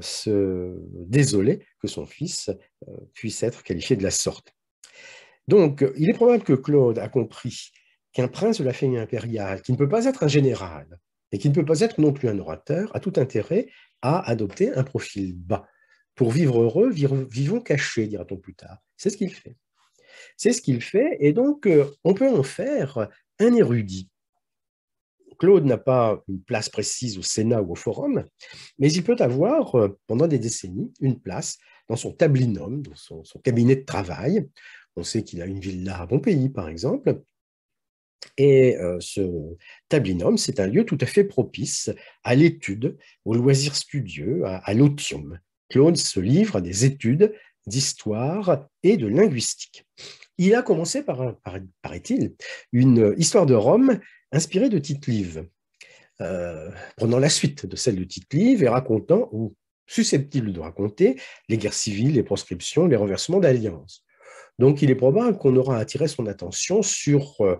se désolait que son fils puisse être qualifié de la sorte. Donc, il est probable que Claude a compris qu'un prince de la famille impériale, qui ne peut pas être un général et qui ne peut pas être non plus un orateur, a tout intérêt à adopter un profil bas pour vivre heureux, vivons cachés, dira-t-on plus tard. C'est ce qu'il fait. C'est ce qu'il fait, et donc euh, on peut en faire un érudit. Claude n'a pas une place précise au Sénat ou au Forum, mais il peut avoir, euh, pendant des décennies, une place dans son tablinum, dans son, cabinet de travail. On sait qu'il a une villa à Pompéi, par exemple. Et euh, ce tablinum, c'est un lieu tout à fait propice à l'étude, au loisir studieux, à, à l'otium. Claude se livre à des études d'histoire et de linguistique. Il a commencé par, paraît-il, une histoire de Rome inspirée de Tite-Live, euh, prenant la suite de celle de Tite-Live et racontant, ou susceptible de raconter, les guerres civiles, les proscriptions, les renversements d'alliances. Donc il est probable qu'on aura attiré son attention sur euh,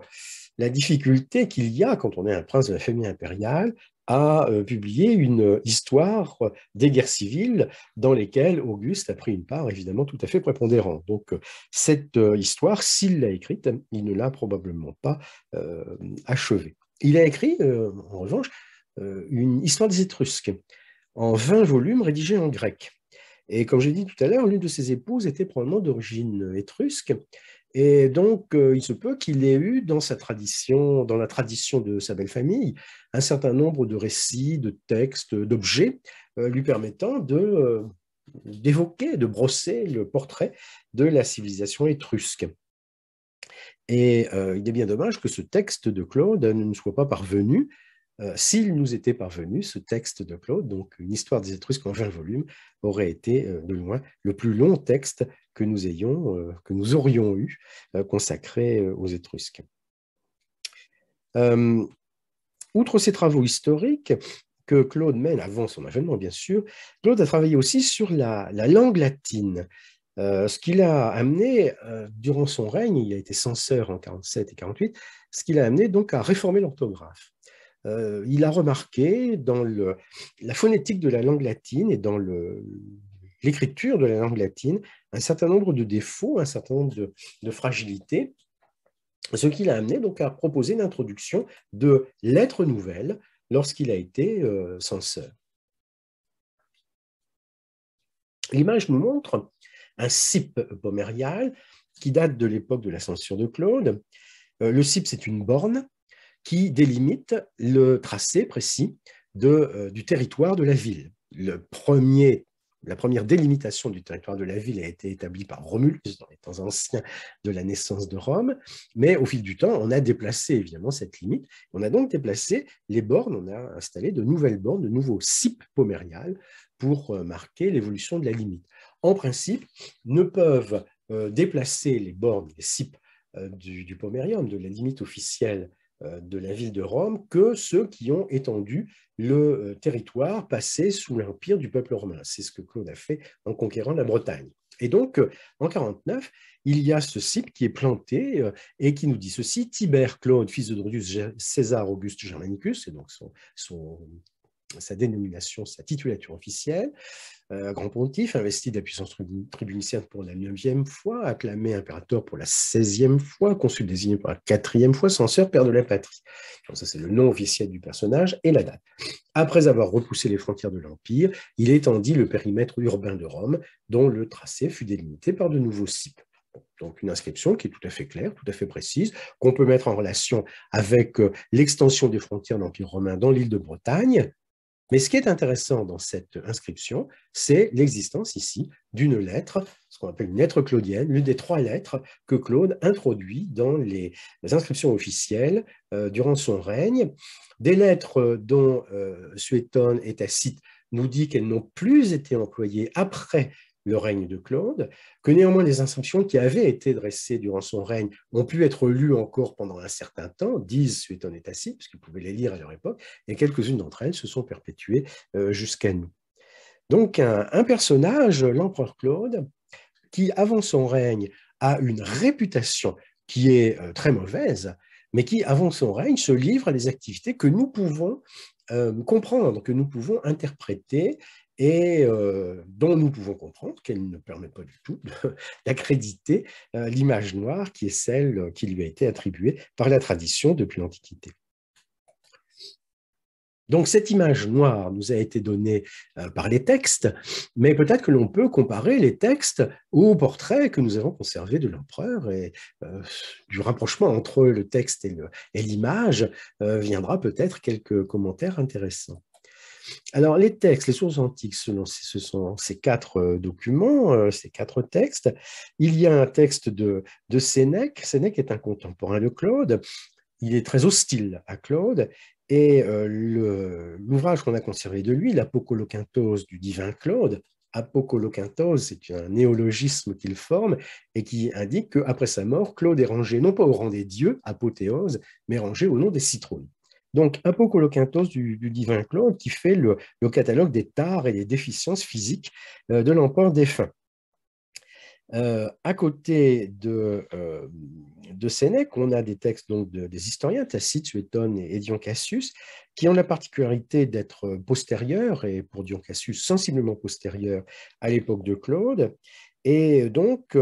la difficulté qu'il y a quand on est un prince de la famille impériale a euh, publié une euh, histoire des guerres civiles dans lesquelles Auguste a pris une part évidemment tout à fait prépondérante. Donc euh, cette histoire, s'il l'a écrite, il ne l'a probablement pas achevée. Il a écrit, en revanche, une histoire des Étrusques, en 20 volumes rédigés en grec. Et comme j'ai dit tout à l'heure, l'une de ses épouses était probablement d'origine étrusque, et donc, euh, il se peut qu'il ait eu dans sa tradition, dans la tradition de sa belle famille, un certain nombre de récits, de textes, d'objets euh, lui permettant euh, d'évoquer, de brosser le portrait de la civilisation étrusque. Et il est bien dommage que ce texte de Claude ne soit pas parvenu euh, s'il nous était parvenu, ce texte de Claude, donc une histoire des Étrusques en 20 volumes, aurait été euh, de loin le plus long texte que nous, ayons, euh, que nous aurions eu consacré aux Étrusques. outre ces travaux historiques, que Claude mène avant son avènement, bien sûr, Claude a travaillé aussi sur la, langue latine, ce qu'il a amené, durant son règne, il a été censeur en 47 et 48, ce qu'il a amené donc à réformer l'orthographe. Euh, il a remarqué dans la phonétique de la langue latine et dans l'écriture de la langue latine un certain nombre de défauts, un certain nombre de, fragilités, ce qui l'a amené donc à proposer l'introduction de lettres nouvelles lorsqu'il a été euh, censeur. L'image nous montre un cip pomérial qui date de l'époque de la censure de Claude. Euh, le cip, c'est une borne qui délimite le tracé précis de, euh, du territoire de la ville. Le premier, la première délimitation du territoire de la ville a été établie par Romulus dans les temps anciens de la naissance de Rome, mais au fil du temps, on a déplacé évidemment cette limite. On a donc déplacé les bornes, on a installé de nouvelles bornes, de nouveaux cipes pomériales pour euh, marquer l'évolution de la limite. En principe, ne peuvent euh, déplacer les bornes, les cips du, du pomérium, de la limite officielle euh, de la ville de Rome que ceux qui ont étendu le euh, territoire passé sous l'empire du peuple romain. C'est ce que Claude a fait en conquérant la Bretagne. Et donc, euh, en 49, il y a ce site qui est planté et qui nous dit ceci Tibère Claude, fils de Drusus César Auguste Germanicus, et donc son sa dénomination, sa titulature officielle. Euh, grand pontife, investi de la puissance tribunicienne pour la neuvième fois, acclamé impérateur pour la seizième fois, consul désigné pour la quatrième fois, censeur, père de la patrie. ça, c'est le nom officiel du personnage et la date. Après avoir repoussé les frontières de l'Empire, il étendit le périmètre urbain de Rome, dont le tracé fut délimité par de nouveaux cibles. Donc une inscription qui est tout à fait claire, tout à fait précise, qu'on peut mettre en relation avec euh, l'extension des frontières de l'Empire romain dans l'île de Bretagne, mais ce qui est intéressant dans cette inscription, c'est l'existence ici d'une lettre, ce qu'on appelle une lettre claudienne, l'une des trois lettres que Claude introduit dans les, inscriptions officielles euh, durant son règne. Des lettres dont Sueton euh, Suétone et Tacite nous dit qu'elles n'ont plus été employées après le règne de Claude, que néanmoins les inscriptions qui avaient été dressées durant son règne ont pu être lues encore pendant un certain temps, disent on et Tacite, parce qu'ils pouvaient les lire à leur époque, et quelques-unes d'entre elles se sont perpétuées euh, jusqu'à nous. Donc un, personnage, l'empereur Claude, qui avant son règne a une réputation qui est euh, très mauvaise, mais qui avant son règne se livre à des activités que nous pouvons euh, comprendre, que nous pouvons interpréter et euh, dont nous pouvons comprendre qu'elle ne permet pas du tout d'accréditer euh, l'image noire qui est celle euh, qui lui a été attribuée par la tradition depuis l'Antiquité. Donc cette image noire nous a été donnée par les textes, mais peut-être que l'on peut comparer les textes aux portraits que nous avons conservés de l'empereur et du rapprochement entre le texte et l'image viendra peut-être quelques commentaires intéressants. Alors, les textes, les sources antiques, selon, ce sont ces quatre euh, documents, euh, ces quatre textes. Il y a un texte de, Sénèque. Sénèque est un contemporain de Claude. Il est très hostile à Claude et euh, l'ouvrage qu'on a conservé de lui, l'apocoloquintose du divin Claude, Apocoloquintose, c'est un néologisme qu'il forme et qui indique qu'après sa mort, Claude est rangé non pas au rang des dieux, apothéose, mais rangé au nom des citrones. Donc, Apocoloquintos du, du divin Claude qui fait le, catalogue des tares et des déficiences physiques euh, de l'empereur défunt. Euh, à côté euh, de, Sénèque, on a des textes donc des historiens, Tacite, Suétone et, Dion Cassius, qui ont la particularité d'être postérieurs, et pour Dion Cassius sensiblement postérieurs à l'époque de Claude. Et donc,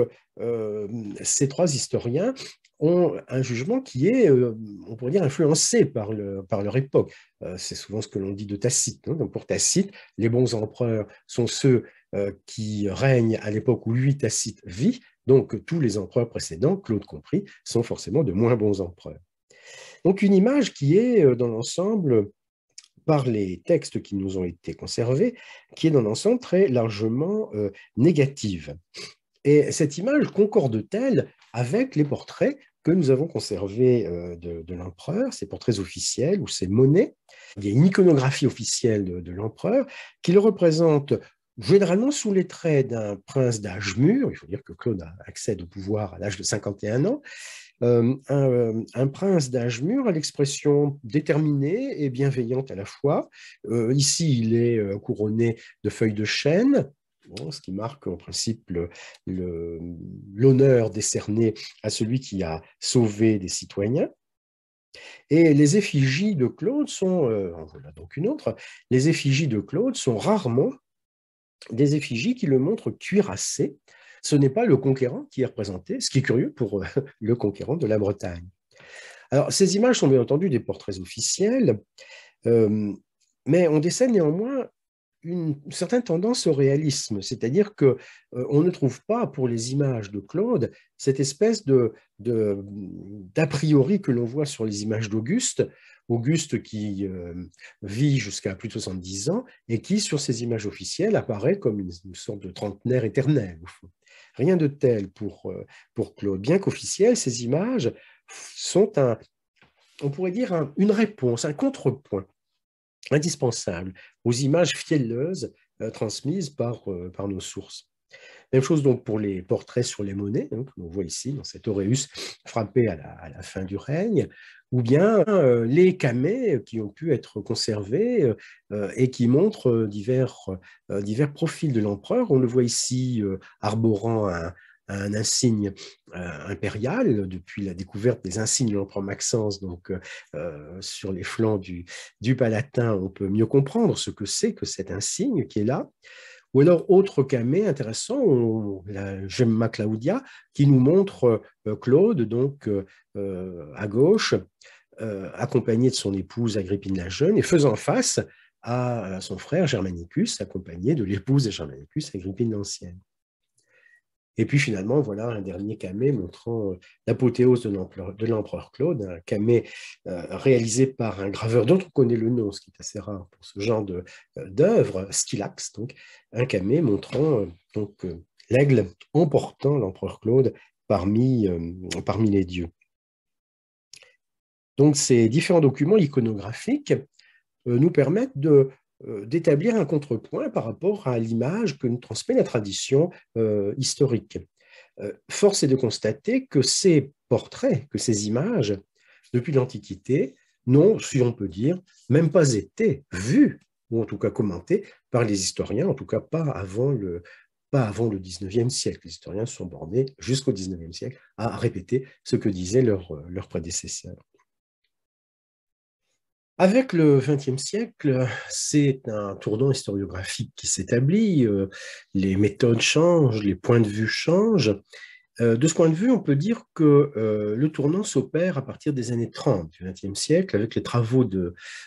ces trois historiens ont un jugement qui est, euh, on pourrait dire, influencé par, leur époque. Euh, c'est souvent ce que l'on dit de Tacite. Hein. Donc pour Tacite, les bons empereurs sont ceux euh, qui règnent à l'époque où lui, Tacite, vit. Donc tous les empereurs précédents, Claude compris, sont forcément de moins bons empereurs. Donc une image qui est dans l'ensemble, par les textes qui nous ont été conservés, qui est dans l'ensemble très largement négative. Et cette image concorde-t-elle avec les portraits que nous avons conservés euh, de, l'empereur, ces portraits officiels ou ces monnaies. Il y a une iconographie officielle de, l'empereur qui le représente généralement sous les traits d'un prince d'âge mûr, il faut dire que Claude accède au pouvoir à l'âge de 51 ans, euh, euh, un, prince d'âge mûr à l'expression déterminée et bienveillante à la fois. ici, il est couronné de feuilles de chêne, ce qui marque en principe l'honneur décerné à celui qui a sauvé des citoyens. Et les effigies de Claude sont, euh, voilà donc une autre, les effigies de Claude sont rarement des effigies qui le montrent cuirassé. Ce n'est pas le conquérant qui est représenté, ce qui est curieux pour euh, le conquérant de la Bretagne. Alors, ces images sont bien entendu des portraits officiels, euh, mais on décèle néanmoins une certaine tendance au réalisme, c'est-à-dire que euh, on ne trouve pas pour les images de Claude cette espèce de d'a priori que l'on voit sur les images d'Auguste, Auguste qui euh, vit jusqu'à plus de 70 ans et qui sur ces images officielles apparaît comme une, sorte de trentenaire éternel. Rien de tel pour euh, Claude, bien qu'officiel, ces images sont un on pourrait dire une réponse, un contrepoint indispensable aux images fielleuses euh, transmises par, euh, par nos sources. Même chose donc pour les portraits sur les monnaies, hein, que voit ici dans cet aureus frappé à la, fin du règne, ou bien euh, les camées qui ont pu être conservées et qui montrent divers, divers profils de l'empereur. On le voit ici arborant un, un insigne euh, impérial depuis la découverte des insignes de l'empereur Maxence. Donc, euh, euh, sur les flancs du, du Palatin, on peut mieux comprendre ce que c'est que cet insigne qui est là. Ou alors, autre camé intéressant, la Gemma Claudia, qui nous montre Claude, donc à gauche, accompagné de son épouse Agrippine la Jeune, et faisant face à son frère Germanicus, accompagné de l'épouse de Germanicus, Agrippine l'Ancienne. Et puis finalement, voilà un dernier camé montrant euh, l'apothéose de l'empereur Claude, un camé euh, réalisé par un graveur dont on connaît le nom, ce qui est assez rare pour ce genre euh, d'œuvre, Stylax, donc un camé montrant donc l'aigle emportant l'empereur Claude parmi, parmi les dieux. Donc ces différents documents iconographiques nous permettent de euh, d'établir un contrepoint par rapport à l'image que nous transmet la tradition euh, historique. Euh, force est de constater que ces portraits, que ces images, depuis l'Antiquité, n'ont, si on peut dire, même pas été vus, ou en tout cas commentés, par les historiens, en tout cas pas avant le, pas avant le 19e siècle. Les historiens sont bornés jusqu'au 19e siècle à répéter ce que disaient leurs prédécesseurs. Avec le XXe siècle, c'est un tournant historiographique qui s'établit, euh, les méthodes changent, les points de vue changent. Euh, de ce point de vue, on peut dire que euh, le tournant s'opère à partir des années 30 du XXe siècle avec les travaux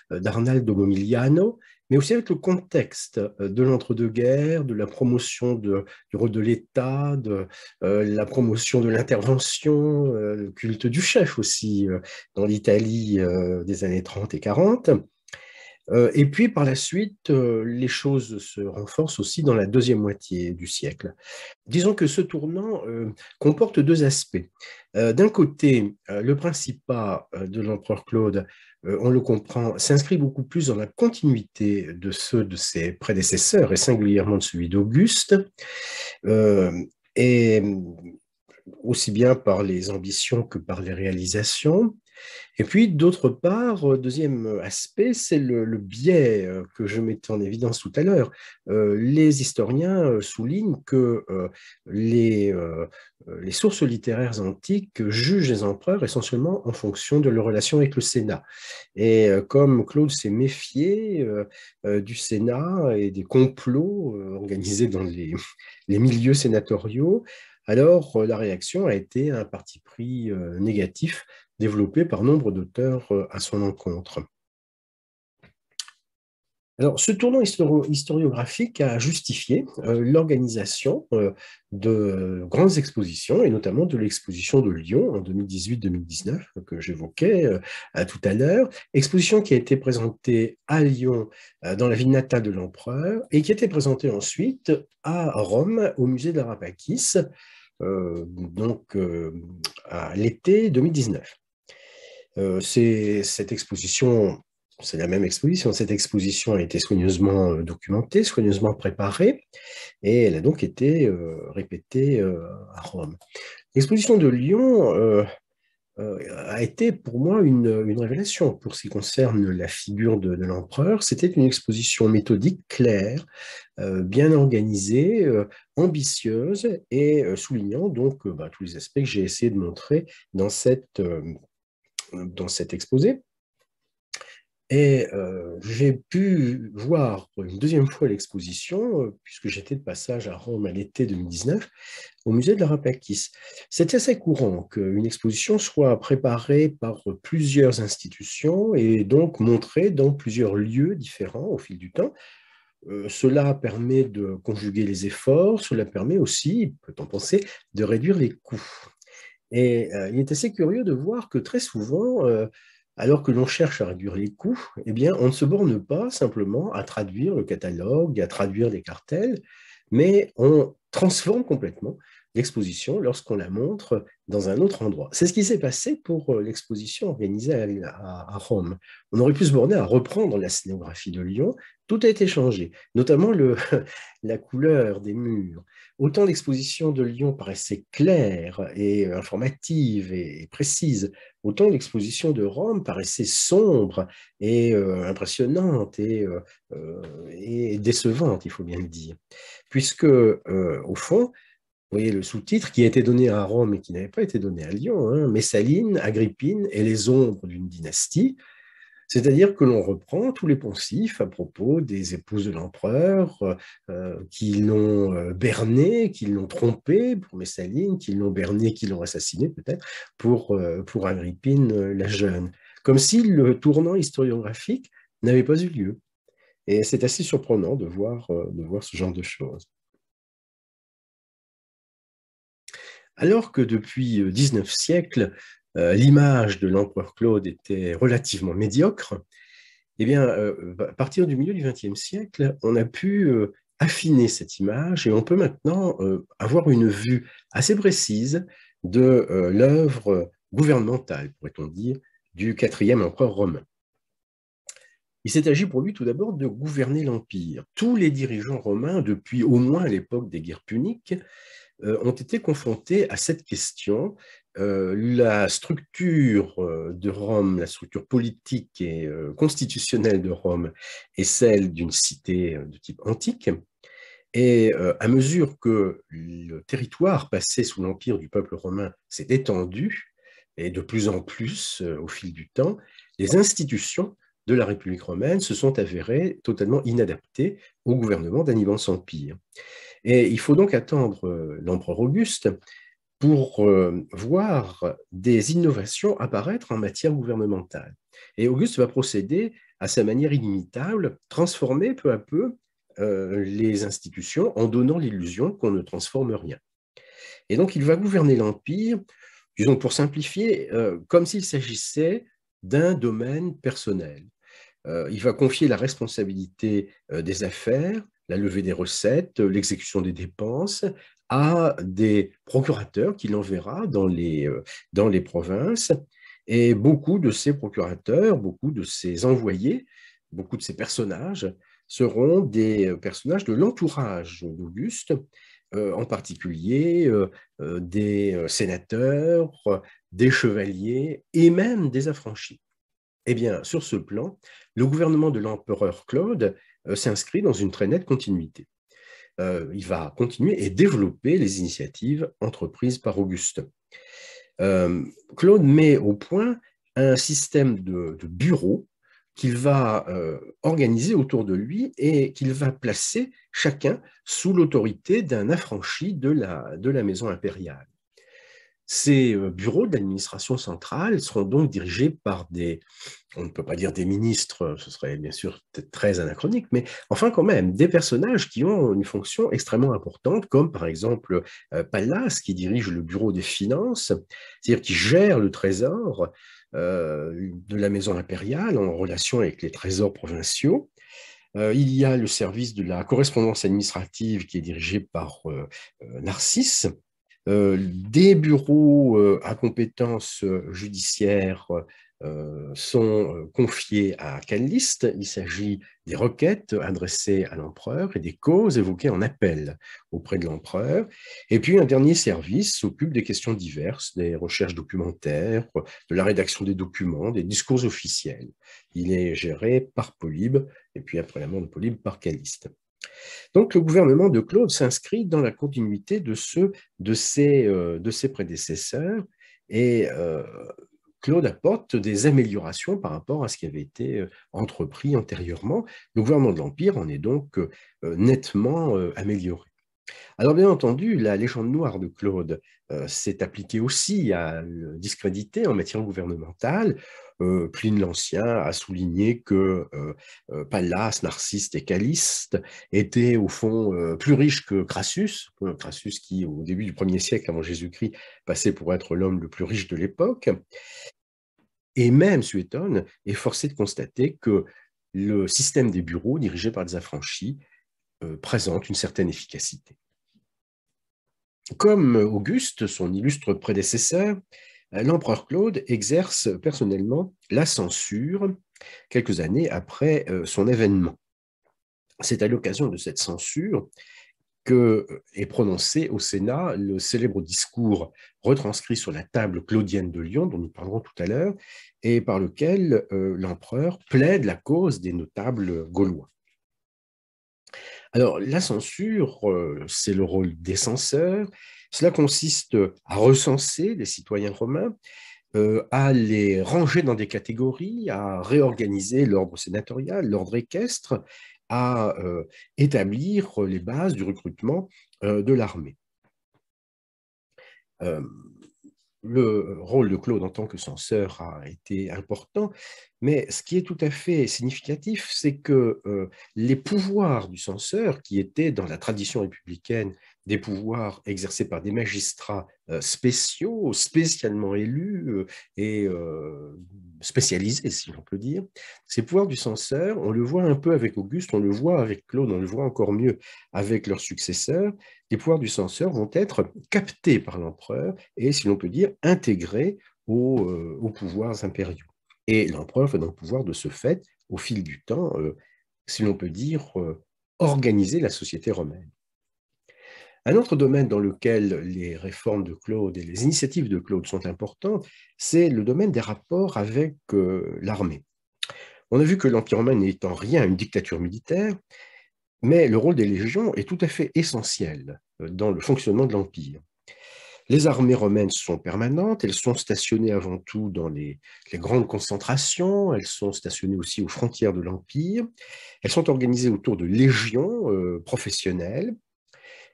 d'Arnaldo Momigliano mais aussi avec le contexte euh, de l'entre-deux-guerres, de la promotion de, du rôle de l'État, de euh, la promotion de l'intervention, euh, le culte du chef aussi dans l'Italie des années 30 et 40. et puis par la suite, les choses se renforcent aussi dans la deuxième moitié du siècle. Disons que ce tournant comporte deux aspects. D'un côté, le principat de l'empereur Claude euh, on le comprend, s'inscrit beaucoup plus dans la continuité de ceux de ses prédécesseurs, et singulièrement de celui d'Auguste, euh, et aussi bien par les ambitions que par les réalisations. Et puis, d'autre part, euh, deuxième euh, aspect, c'est le, biais euh, que je mettais en évidence tout à l'heure. les historiens soulignent que les, sources littéraires antiques jugent les empereurs essentiellement en fonction de leur relation avec le Sénat. Et comme Claude s'est méfié du Sénat et des complots organisés dans les, les milieux sénatoriaux, alors la réaction a été un parti pris négatif développé par nombre d'auteurs euh, à son encontre. Alors, ce tournant historiographique a justifié euh, l'organisation euh, de grandes expositions, et notamment de l'exposition de Lyon en 2018-2019, que j'évoquais tout à l'heure, exposition qui a été présentée à Lyon, dans la ville natale de l'empereur, et qui a été présentée ensuite à Rome, au musée d'Arabakis, donc à l'été 2019. Euh, cette exposition, c'est la même exposition, cette exposition a été soigneusement euh, documentée, soigneusement préparée, et elle a donc été euh, répétée à Rome. L'exposition de Lyon a été pour moi une, révélation pour ce qui concerne la figure de, l'empereur. C'était une exposition méthodique, claire, bien organisée, ambitieuse et soulignant donc bah, tous les aspects que j'ai essayé de montrer dans cette dans cet exposé. Et euh, j'ai pu voir une deuxième fois l'exposition, euh, puisque j'étais de passage à Rome à l'été 2019, au musée de la Rapakis. C'était assez courant qu'une exposition soit préparée par plusieurs institutions et donc montrée dans plusieurs lieux différents au fil du temps. Euh, cela permet de conjuguer les efforts, cela permet aussi, peut-on penser, de réduire les coûts. Et euh, il est assez curieux de voir que très souvent, euh, alors que l'on cherche à réduire les coûts, eh bien, on ne se borne pas simplement à traduire le catalogue, à traduire les cartels, mais on transforme complètement l'exposition lorsqu'on la montre dans un autre endroit. C'est ce qui s'est passé pour euh, l'exposition organisée à, Rome. On aurait pu se borner à reprendre la scénographie de Lyon, tout a été changé, notamment la couleur des murs. Autant l'exposition de Lyon paraissait claire et euh, informative et, précise, autant l'exposition de Rome paraissait sombre et euh, impressionnante euh, et, décevante, il faut bien le dire. Puisque, au fond, vous voyez le sous-titre qui a été donné à Rome et qui n'avait pas été donné à Lyon, hein, Messaline, Agrippine et les ombres d'une dynastie, c'est-à-dire que l'on reprend tous les poncifs à propos des épouses de l'empereur euh, euh, qui l'ont euh, berné, qui l'ont trompé pour Messaline, qui l'ont berné, qui l'ont assassiné peut-être pour, Agrippine la jeune. Comme si le tournant historiographique n'avait pas eu lieu. Et c'est assez surprenant de voir, de voir ce genre de choses. Alors que depuis 19 siècles, euh, l'image de l'empereur Claude était relativement médiocre, eh bien, euh, à partir du milieu du XXe siècle, on a pu euh, affiner cette image et on peut maintenant avoir une vue assez précise de l'œuvre gouvernementale, pourrait-on dire, du quatrième empereur romain. Il s'est agi pour lui tout d'abord de gouverner l'Empire. Tous les dirigeants romains, depuis au moins l'époque des guerres puniques, ont été confrontés à cette question euh, la structure euh, de Rome, la structure politique et euh, constitutionnelle de Rome est celle d'une cité de type antique. Et à mesure que le territoire passé sous l'empire du peuple romain s'est étendu, et de plus en plus au fil du temps, les institutions de la République romaine se sont avérées totalement inadaptées au gouvernement d'un immense empire. Et il faut donc attendre l'empereur Auguste pour euh, voir des innovations apparaître en matière gouvernementale. Et Auguste va procéder à sa manière inimitable, transformer peu à peu euh, les institutions en donnant l'illusion qu'on ne transforme rien. Et donc il va gouverner l'Empire, disons pour simplifier, euh, comme s'il s'agissait d'un domaine personnel. il va confier la responsabilité des affaires, la levée des recettes, l'exécution des dépenses à des procurateurs qu'il enverra dans les, euh, dans les provinces. Et beaucoup de ces procurateurs, beaucoup de ces envoyés, beaucoup de ces personnages seront des euh, personnages de l'entourage d'Auguste, euh, en particulier des sénateurs, des chevaliers et même des affranchis. Eh bien, sur ce plan, le gouvernement de l'empereur Claude s'inscrit dans une très nette continuité. Euh, il va continuer et développer les initiatives entreprises par Auguste. Euh, Claude met au point un système de, bureaux qu'il va euh, organiser autour de lui et qu'il va placer chacun sous l'autorité d'un affranchi de la maison impériale. Ces euh, bureaux de l'administration centrale seront donc dirigés par des, on ne peut pas dire des ministres, euh, ce serait bien sûr très anachronique, mais enfin quand même, des personnages qui ont une fonction extrêmement importante, comme par exemple euh, Pallas qui dirige le bureau des finances, c'est-à-dire qui gère le trésor de la maison impériale en relation avec les trésors provinciaux. il y a le service de la correspondance administrative qui est dirigé par Narcisse, euh, des bureaux euh, à compétence euh, judiciaires sont confiés à Caliste, Il s'agit des requêtes adressées à l'empereur et des causes évoquées en appel auprès de l'empereur. Et puis un dernier service s'occupe des questions diverses, des recherches documentaires, de la rédaction des documents, des discours officiels. Il est géré par Polybe et puis après la mort de Polybe par Caliste. Donc le gouvernement de Claude s'inscrit dans la continuité de, ceux, euh, de, ses, prédécesseurs et euh, Claude apporte des améliorations par rapport à ce qui avait été euh, entrepris antérieurement. Le gouvernement de l'Empire en est donc nettement amélioré. Alors bien entendu, la légende noire de Claude s'est appliquée aussi à discréditer en matière gouvernementale. Euh, Pline l'Ancien a souligné que euh, euh, Pallas, Narcisse et Caliste étaient au fond plus riches que Crassus, Crassus qui au début du 1er siècle avant Jésus-Christ passait pour être l'homme le plus riche de l'époque. Et même Suétone est forcé de constater que le système des bureaux dirigé par des affranchis présente une certaine efficacité. Comme Auguste, son illustre prédécesseur, euh, l'empereur Claude exerce personnellement la censure quelques années après euh, son événement. C'est à l'occasion de cette censure que euh, est prononcé au Sénat le célèbre discours retranscrit sur la table claudienne de Lyon, dont nous parlerons tout à l'heure, et par lequel l'empereur plaide la cause des notables gaulois. Alors, la censure, c'est le rôle des censeurs, cela consiste euh, à recenser les citoyens romains, euh, à les ranger dans des catégories, à réorganiser l'ordre sénatorial, l'ordre équestre, à euh, établir les bases du recrutement de l'armée. le rôle de Claude en tant que censeur a été important, mais ce qui est tout à fait significatif, c'est que les pouvoirs du censeur, qui étaient dans la tradition républicaine des pouvoirs exercés par des magistrats euh, spéciaux, spécialement élus euh, et euh, spécialisés, si l'on peut dire. Ces pouvoirs du censeur, on le voit un peu avec Auguste, on le voit avec Claude, on le voit encore mieux avec leurs successeurs. Les pouvoirs du censeur vont être captés par l'empereur et, si l'on peut dire, intégrés aux, aux pouvoirs impériaux. Et l'empereur va donc pouvoir, de ce fait, au fil du temps, si l'on peut dire, organiser la société romaine. Un autre domaine dans lequel les réformes de Claude et les initiatives de Claude sont importantes, c'est le domaine des rapports avec euh, l'armée. On a vu que l'Empire romain n'est en rien une dictature militaire, mais le rôle des légions est tout à fait essentiel euh, dans le fonctionnement de l'Empire. Les armées romaines sont permanentes, elles sont stationnées avant tout dans les, grandes concentrations, elles sont stationnées aussi aux frontières de l'Empire, elles sont organisées autour de légions euh, professionnelles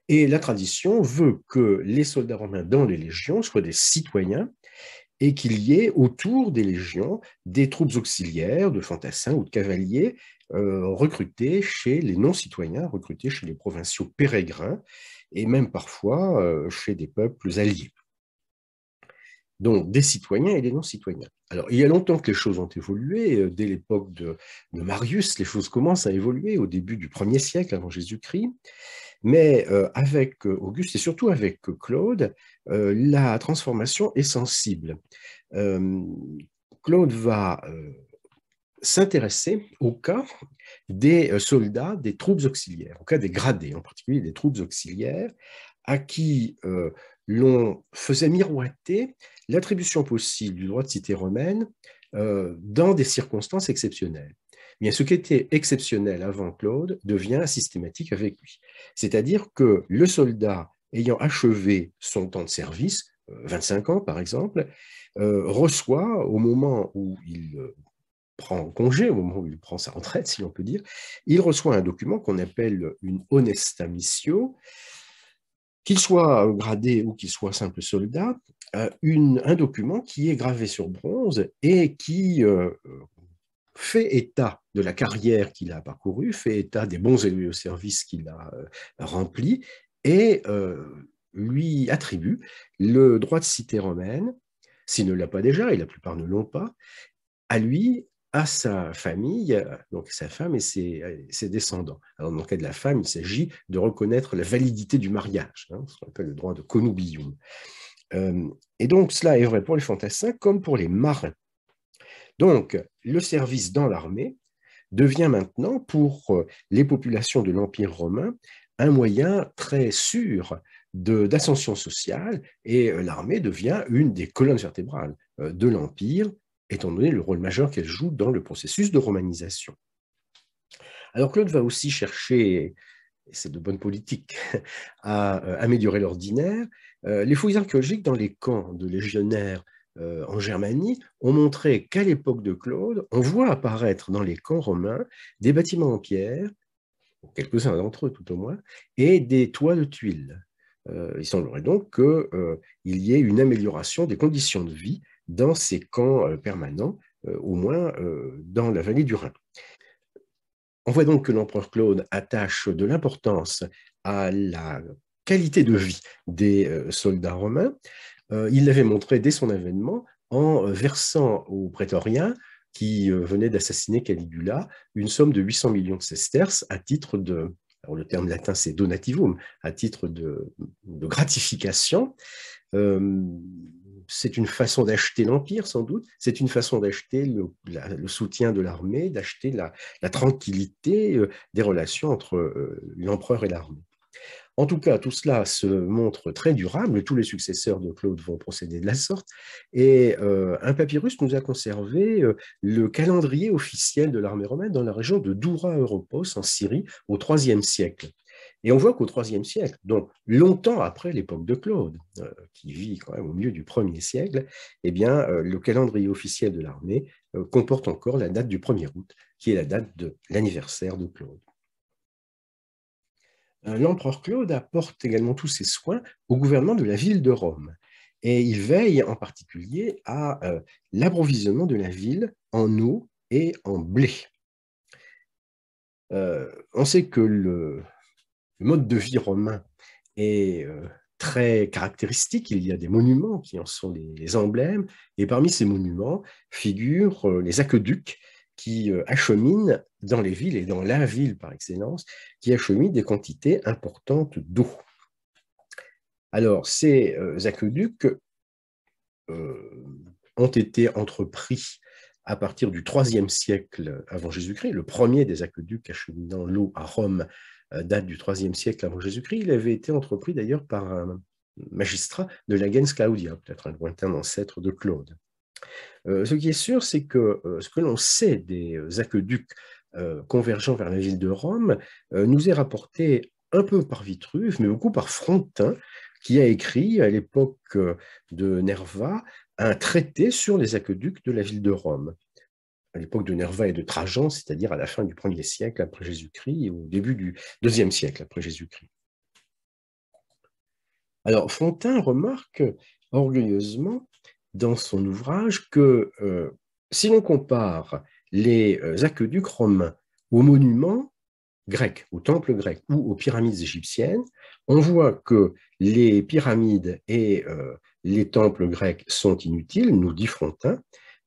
et la tradition veut que les soldats romains dans les légions soient des citoyens et qu'il y ait autour des légions des troupes auxiliaires, de fantassins ou de cavaliers euh, recrutés chez les non-citoyens, recrutés chez les provinciaux pérégrins et même parfois euh, chez des peuples alliés. Donc des citoyens et des non-citoyens. Alors il y a longtemps que les choses ont évolué. Euh, dès l'époque de, de Marius, les choses commencent à évoluer au début du 1er siècle avant Jésus-Christ. Mais euh, avec euh, Auguste et surtout avec euh, Claude, la transformation est sensible. Claude va s'intéresser au cas des soldats des troupes auxiliaires, au cas des gradés en particulier, des troupes auxiliaires, à qui l'on faisait miroiter l'attribution possible du droit de cité romaine dans des circonstances exceptionnelles ce qui était exceptionnel avant Claude devient systématique avec lui. C'est-à-dire que le soldat ayant achevé son temps de service, 25 euh, ans par exemple, euh, reçoit au moment où il euh, prend congé, au moment où il prend sa retraite, si l'on peut dire, il reçoit un document qu'on appelle une honesta missio, qu'il soit gradé ou qu'il soit simple soldat, une, un document qui est gravé sur bronze et qui fait état de la carrière qu'il a parcourue, fait état des bons au service qu'il a euh, remplis et euh, lui attribue le droit de cité romaine, s'il ne l'a pas déjà, et la plupart ne l'ont pas, à lui, à sa famille, euh, donc sa femme et ses, descendants. dans le cas de la femme, il s'agit de reconnaître la validité du mariage, hein, ce qu'on appelle le droit de connubium. et donc, cela est vrai pour les fantassins comme pour les marins. Donc, le service dans l'armée devient maintenant pour euh, les populations de l'Empire romain un moyen très sûr d'ascension sociale et euh, l'armée devient une des colonnes vertébrales euh, de l'Empire, étant donné le rôle majeur qu'elle joue dans le processus de romanisation. Alors Claude va aussi chercher, c'est de bonne politique, à améliorer l'ordinaire. les fouilles archéologiques dans les camps de légionnaires euh, en Germanie ont montré qu'à l'époque de Claude, on voit apparaître dans les camps romains des bâtiments en pierre, quelques-uns d'entre eux tout au moins, et des toits de tuiles. Euh, il semblerait donc qu'il euh, y ait une amélioration des conditions de vie dans ces camps permanents, au moins dans la vallée du Rhin. On voit donc que l'empereur Claude attache de l'importance à la qualité de vie des soldats romains. Euh, il l'avait montré dès son avènement en euh, versant aux prétoriens qui euh, venaient d'assassiner Caligula une somme de 800 millions de sesterces à titre de, le terme latin c'est donativum, à titre de, gratification. c'est une façon d'acheter l'Empire sans doute, c'est une façon d'acheter le, soutien de l'armée, d'acheter la, tranquillité des relations entre l'empereur et l'armée. En tout cas, tout cela se montre très durable. Tous les successeurs de Claude vont procéder de la sorte. Et euh, un papyrus nous a conservé euh, le calendrier officiel de l'armée romaine dans la région de Doura Europos, en Syrie, au IIIe siècle. Et on voit qu'au IIIe siècle, donc longtemps après l'époque de Claude, euh, qui vit quand même au milieu du 1 siècle, eh bien, le calendrier officiel de l'armée comporte encore la date du 1er août, qui est la date de l'anniversaire de Claude. Euh, l'empereur Claude apporte également tous ses soins au gouvernement de la ville de Rome. Et il veille en particulier à euh, l'approvisionnement de la ville en eau et en blé. Euh, on sait que le, mode de vie romain est très caractéristique. Il y a des monuments qui en sont les emblèmes. Et parmi ces monuments figurent les aqueducs qui euh, achemine dans les villes et dans la ville par excellence, qui acheminent des quantités importantes d'eau. Alors, ces euh, aqueducs euh, ont été entrepris à partir du IIIe siècle avant Jésus-Christ. Le premier des aqueducs acheminant l'eau à Rome date du IIIe siècle avant Jésus-Christ. Il avait été entrepris d'ailleurs par un magistrat de la gens Claudia, peut-être un lointain ancêtre de Claude. Euh, ce qui est sûr, c'est que euh, ce que l'on sait des euh, aqueducs convergeant vers la ville de Rome nous est rapporté un peu par Vitruve, mais beaucoup par Frontin, qui a écrit à l'époque de Nerva un traité sur les aqueducs de la ville de Rome à l'époque de Nerva et de Trajan, c'est-à-dire à la fin du 1er siècle après Jésus-Christ et au début du 2e siècle après Jésus-Christ. Alors Frontin remarque orgueilleusement dans son ouvrage que euh, si l'on compare les euh, aqueducs romains aux monuments grecs, aux temples grecs ou aux pyramides égyptiennes, on voit que les pyramides et euh, les temples grecs sont inutiles, nous dit Frontin,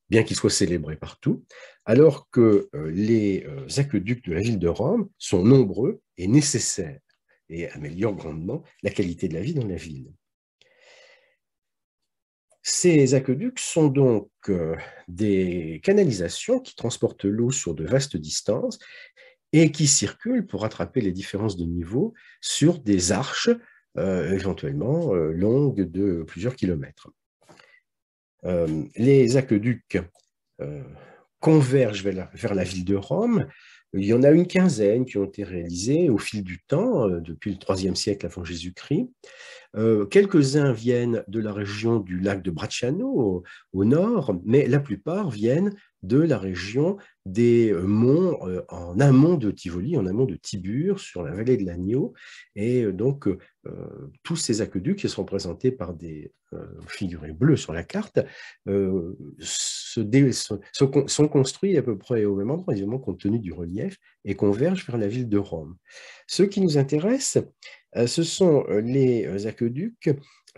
bien qu'ils soient célébrés partout, alors que les aqueducs de la ville de Rome sont nombreux et nécessaires et améliorent grandement la qualité de la vie dans la ville. Ces aqueducs sont donc euh, des canalisations qui transportent l'eau sur de vastes distances et qui circulent pour rattraper les différences de niveau sur des arches euh, éventuellement euh, longues de plusieurs kilomètres. les aqueducs convergent vers la, ville de Rome il y en a une quinzaine qui ont été réalisées au fil du temps, euh, depuis le IIIe siècle avant Jésus-Christ. Euh, quelques-uns viennent de la région du lac de Bracciano au, nord, mais la plupart viennent de la région des euh, monts euh, en amont de Tivoli, en amont de Tibur, sur la vallée de l'Agneau. Et euh, donc, tous ces aqueducs qui sont représentés par des figurés bleus sur la carte sont construits à peu près au même endroit, évidemment, compte tenu du relief, et convergent vers la ville de Rome. Ce qui nous intéresse, ce sont les aqueducs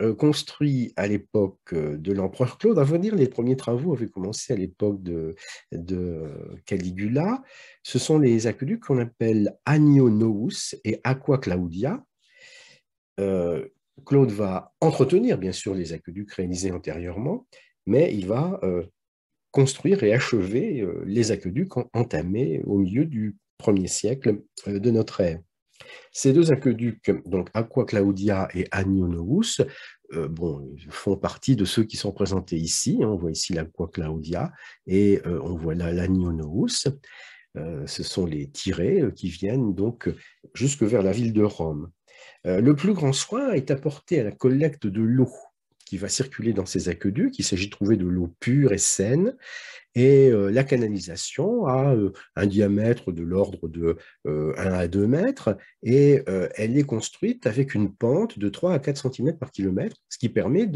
euh, construit à l'époque euh, de l'empereur Claude. À vrai dire, les premiers travaux avaient commencé à l'époque de, Caligula. Ce sont les aqueducs qu'on appelle Agno et Aqua Claudia. Euh, Claude va entretenir, bien sûr, les aqueducs réalisés antérieurement, mais il va construire et achever les aqueducs entamés au milieu du premier siècle de notre ère. Ces deux aqueducs, donc Aqua Claudia et Anionous, euh, font partie de ceux qui sont présentés ici. Hein. On voit ici l'Aqua Claudia et euh, on voit là l'Agnonous. Euh, ce sont les tirés qui viennent donc jusque vers la ville de Rome. le plus grand soin est apporté à la collecte de l'eau qui va circuler dans ces aqueducs. Il s'agit de trouver de l'eau pure et saine. Et euh, la canalisation a euh, un diamètre de l'ordre de 1 euh, à 2 mètres et elle est construite avec une pente de 3 à 4 cm par kilomètre, ce qui permet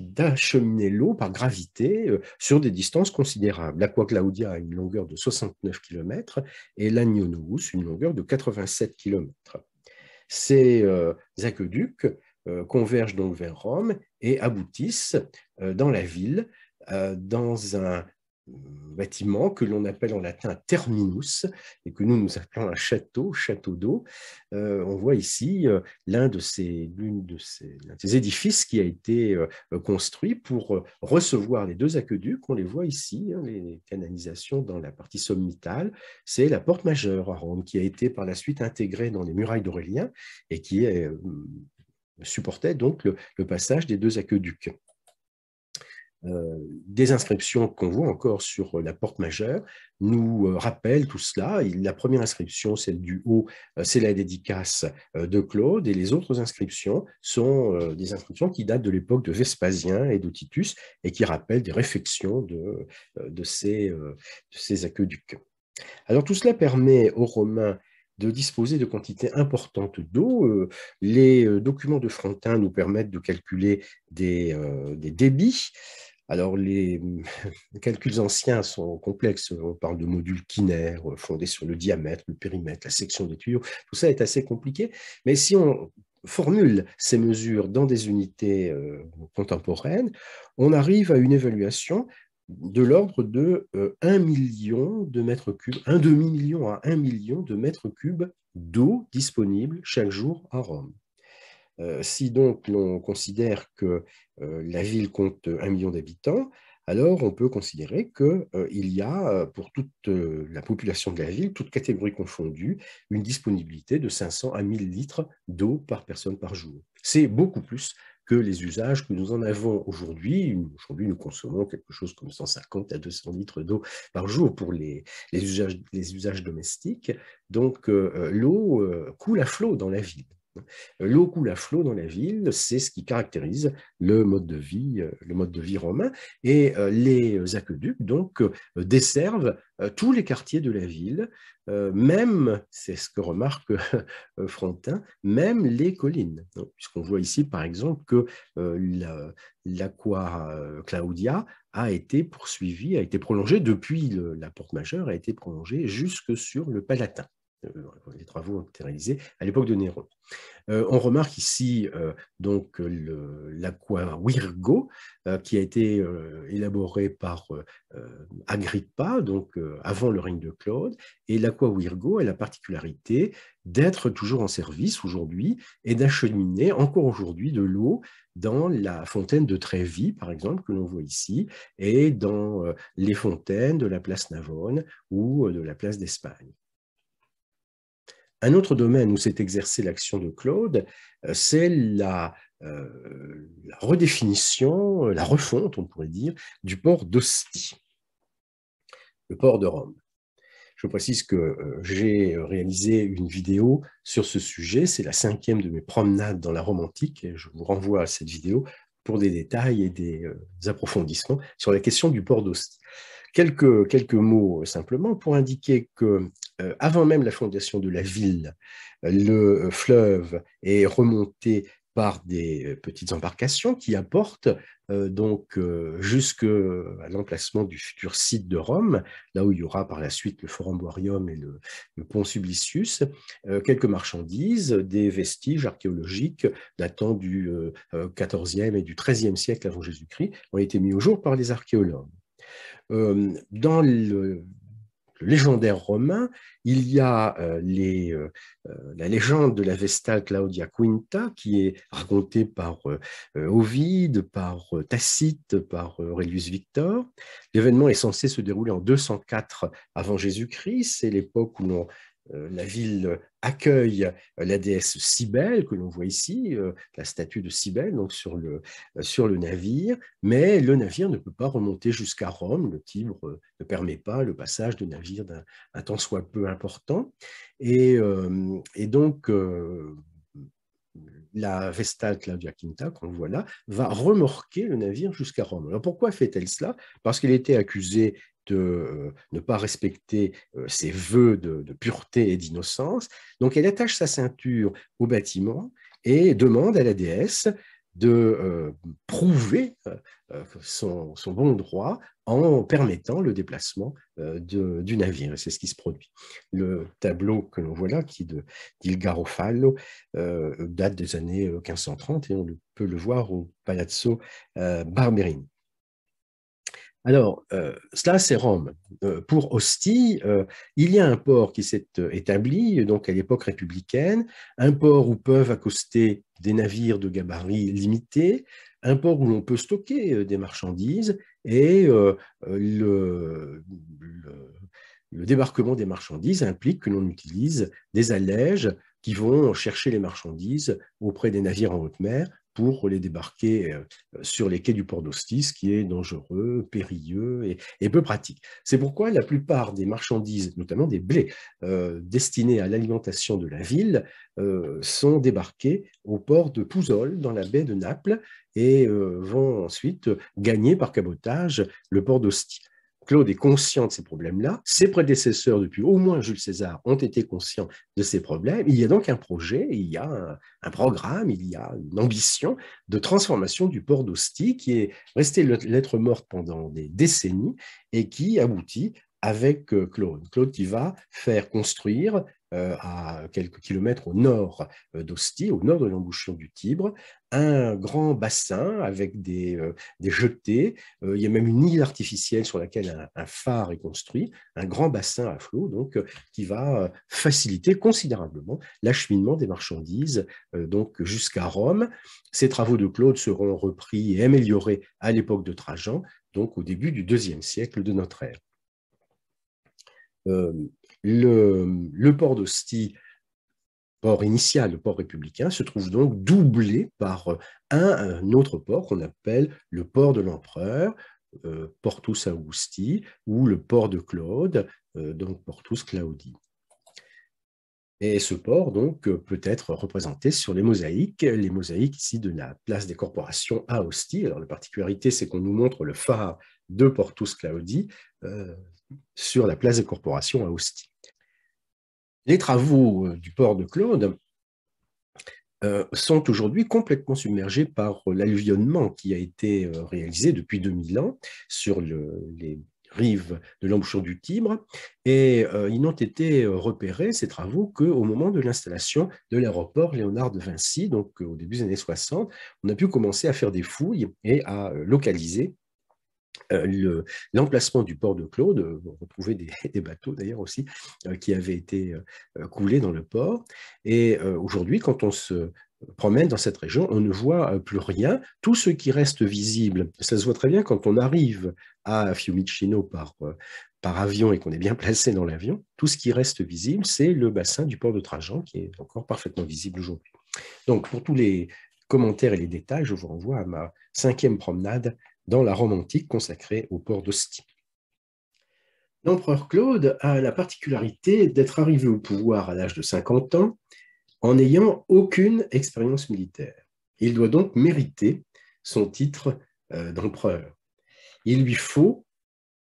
d'acheminer l'eau par gravité sur des distances considérables. L'Aqua Claudia a une longueur de 69 km et l'Agnonous une longueur de 87 km. Ces aqueducs euh, convergent donc vers Rome et aboutissent euh, dans la ville, euh, dans un bâtiment que l'on appelle en latin terminus et que nous nous appelons un château, château d'eau. on voit ici l'un de ces, l'une de ces, édifices qui a été construit pour recevoir les deux aqueducs. On les voit ici, les, hein, les, canalisations dans la partie sommitale. C'est la porte majeure à Rome qui a été par la suite intégrée dans les murailles d'Aurélien et qui est supportait donc le, passage des deux aqueducs. Euh, des inscriptions qu'on voit encore sur la porte majeure nous euh, rappellent tout cela. la première inscription, celle du haut, euh, c'est la dédicace de Claude, et les autres inscriptions sont des inscriptions qui datent de l'époque de Vespasien et de Titus, et qui rappellent des réflexions de, ces, de ces aqueducs. Alors tout cela permet aux Romains de disposer de quantités importantes d'eau. Euh, les euh, documents de Frontin nous permettent de calculer des, euh, débits. Alors, les calculs anciens sont complexes. On parle de modules quinaires fondés sur le diamètre, le périmètre, la section des tuyaux. Tout ça est assez compliqué. Mais si on formule ces mesures dans des unités contemporaines, on arrive à une évaluation de l'ordre de 1 euh, million de mètres cubes, un demi-million à 1 million de mètres cubes d'eau disponible chaque jour à Rome. Euh, si donc l'on considère que euh, la ville compte 1 million d'habitants, alors on peut considérer qu'il y a pour toute la population de la ville, toutes catégories confondues, une disponibilité de 500 à 1000 litres d'eau par personne par jour. C'est beaucoup plus que les usages que nous en avons aujourd'hui. Aujourd'hui, nous consommons quelque chose comme 150 à 200 litres d'eau par jour pour les, usages, domestiques. Donc, euh, euh, l'eau euh, coule à flot dans la ville. Euh, l'eau coule à flot dans la ville, c'est ce qui caractérise le mode de vie, euh, romain, et euh, les aqueducs donc desservent tous les quartiers de la ville, même, c'est ce que remarque Frontin, même les collines, puisqu'on voit ici par exemple que l'Aqua Claudia a été poursuivie, a été prolongée depuis la porte majeure, a été prolongée jusque sur le Palatin. Euh, les travaux ont été réalisés à l'époque de Néron. Euh, on remarque ici euh, donc l'aqua virgo qui a été élaboré par Agrippa, donc avant le règne de Claude, et l'aqua virgo a la particularité d'être toujours en service aujourd'hui et d'acheminer encore aujourd'hui de l'eau dans la fontaine de Trévis, par exemple, que l'on voit ici, et dans les fontaines de la place Navone ou de la place d'Espagne. Un autre domaine où s'est exercée l'action de Claude, euh, c'est euh, la, redéfinition, la refonte, on pourrait dire, du port d'Ostie, le port de Rome. Je précise que euh, j'ai réalisé une vidéo sur ce sujet, c'est la cinquième de mes promenades dans la Rome antique, et je vous renvoie à cette vidéo pour des détails et des approfondissements sur la question du port d'Ostie. Quelques, quelques mots simplement pour indiquer que euh, avant même la fondation de la ville, euh, le euh, fleuve est remonté par des petites embarcations qui apportent donc jusque jusqu'à l'emplacement du futur site de Rome, là où il y aura par la suite le Forum Boarium et le, pont Sublicius, quelques marchandises, des vestiges archéologiques datant du XIVe et du XIIIe siècle avant Jésus-Christ ont été mis au jour par les archéologues. dans le, légendaire romain, il y a euh, euh, euh, la légende de la Vestale Claudia Quinta qui est racontée par Ovide, par Tacite, par Aurelius Victor. L'événement est censé se dérouler en 204 avant Jésus-Christ, c'est l'époque où l'on euh, la ville accueille euh, la déesse Cybèle, que l'on voit ici, euh, la statue de Cybèle, donc sur le, sur le navire, mais le navire ne peut pas remonter jusqu'à Rome, le Tibre ne permet pas le passage de navire d'un temps soit peu important, et, donc... la Vestale Claudia Quinta, qu'on voit là, va remorquer le navire jusqu'à Rome. Alors pourquoi fait-elle cela Parce qu'elle était accusée de euh, ne pas respecter euh, ses vœux de, pureté et d'innocence. Donc elle attache sa ceinture au bâtiment et demande à la déesse de euh, prouver son, bon droit en permettant le déplacement du navire. Et c'est ce qui se produit. Le tableau que l'on voit là, qui est de Garofalo, date des années 1530 et on peut le voir au Palazzo Barberini. Alors, euh, cela, c'est Rome. Euh, pour Ostie, euh, il y a un port qui s'est établi, donc à l'époque républicaine, un port où peuvent accoster des navires de gabarit limité, un port où l'on peut stocker des marchandises et le débarquement des marchandises implique que l'on utilise des allèges qui vont chercher les marchandises auprès des navires en haute mer pour les débarquer euh, sur les quais du port d'Ostie, qui est dangereux, périlleux et, peu pratique. C'est pourquoi la plupart des marchandises, notamment des blés, euh, destinés à l'alimentation de la ville, euh, sont débarqués au port de Pouzol, dans la baie de Naples, et euh, vont ensuite gagner par cabotage le port d'Ostie. Claude est conscient de ces problèmes-là. Ses prédécesseurs, depuis au moins Jules César, ont été conscients de ces problèmes. Il y a donc un projet, il y a un, programme, il y a une ambition de transformation du port d'Ostie qui est resté lettre morte pendant des décennies et qui aboutit avec euh, Claude. Claude qui va faire construire euh, à quelques kilomètres au nord euh, d'Ostie, au nord de l'embouchure du Tibre, un grand bassin avec des, euh, jetées. il y a même une île artificielle sur laquelle un, phare est construit, un grand bassin à flot, donc qui va faciliter considérablement l'acheminement des marchandises donc jusqu'à Rome. Ces travaux de Claude seront repris et améliorés à l'époque de Trajan, donc au début du deuxième siècle de notre ère le, port d'Ostie, port initial, le port républicain, se trouve donc doublé par euh, un, autre port qu'on appelle le port de l'empereur, euh, Portus Augusti, ou le port de Claude, euh, donc Portus Claudi. Et ce port, donc, peut être représenté sur les mosaïques, les mosaïques ici de la place des corporations à Ostie. Alors, la particularité, c'est qu'on nous montre le phare de Portus Claudi sur la place des corporations à Ostie. Les travaux euh, du port de Claude euh, sont aujourd'hui complètement submergés par l'alluvionnement qui a été euh, réalisé depuis 2000 ans sur les rives de l'embouchure du Tibre, et ils n'ont été repérés, ces travaux, qu'au moment de l'installation de l'aéroport Léonard de Vinci, donc au début des années 60, on a pu commencer à faire des fouilles et à localiser euh, l'emplacement du port de Claude, vous euh, on des, bateaux d'ailleurs aussi euh, qui avaient été coulés dans le port. Et aujourd'hui, quand on se promène dans cette région, on ne voit plus rien. Tout ce qui reste visible, ça se voit très bien quand on arrive à Fiumicino par, par avion et qu'on est bien placé dans l'avion, tout ce qui reste visible, c'est le bassin du port de Trajan qui est encore parfaitement visible aujourd'hui. Donc pour tous les commentaires et les détails, je vous renvoie à ma cinquième promenade dans la Rome antique consacrée au port d'Hostie. L'empereur Claude a la particularité d'être arrivé au pouvoir à l'âge de 50 ans en n'ayant aucune expérience militaire. Il doit donc mériter son titre euh, d'empereur. Il lui faut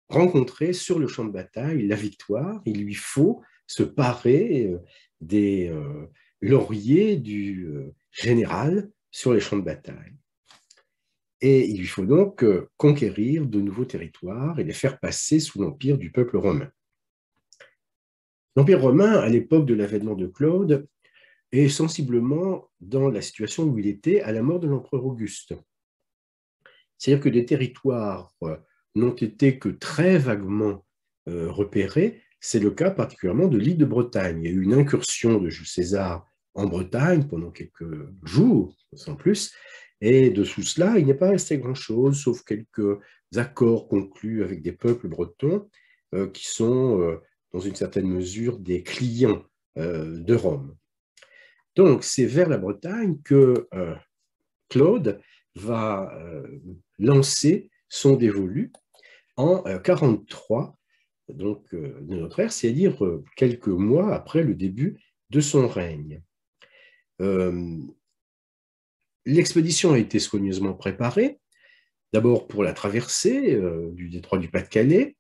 rencontrer sur le champ de bataille la victoire, il lui faut se parer euh, des euh, lauriers du général sur les champs de bataille et il lui faut donc euh, conquérir de nouveaux territoires et les faire passer sous l'empire du peuple romain. L'empire romain, à l'époque de l'avènement de Claude, est sensiblement dans la situation où il était à la mort de l'empereur Auguste. C'est-à-dire que des territoires euh, n'ont été que très vaguement euh, repérés. C'est le cas particulièrement de l'île de Bretagne. Il y a eu une incursion de Jules César en Bretagne pendant quelques jours, sans plus, et de tout cela, il n'est pas resté grand-chose, sauf quelques accords conclus avec des peuples bretons euh, qui sont, euh, dans une certaine mesure, des clients euh, de Rome. Donc, c'est vers la Bretagne que Claude va lancer son dévolu en 43 donc, de notre ère, c'est-à-dire quelques mois après le début de son règne. L'expédition a été soigneusement préparée, d'abord pour la traversée euh, du détroit du Pas-de-Calais,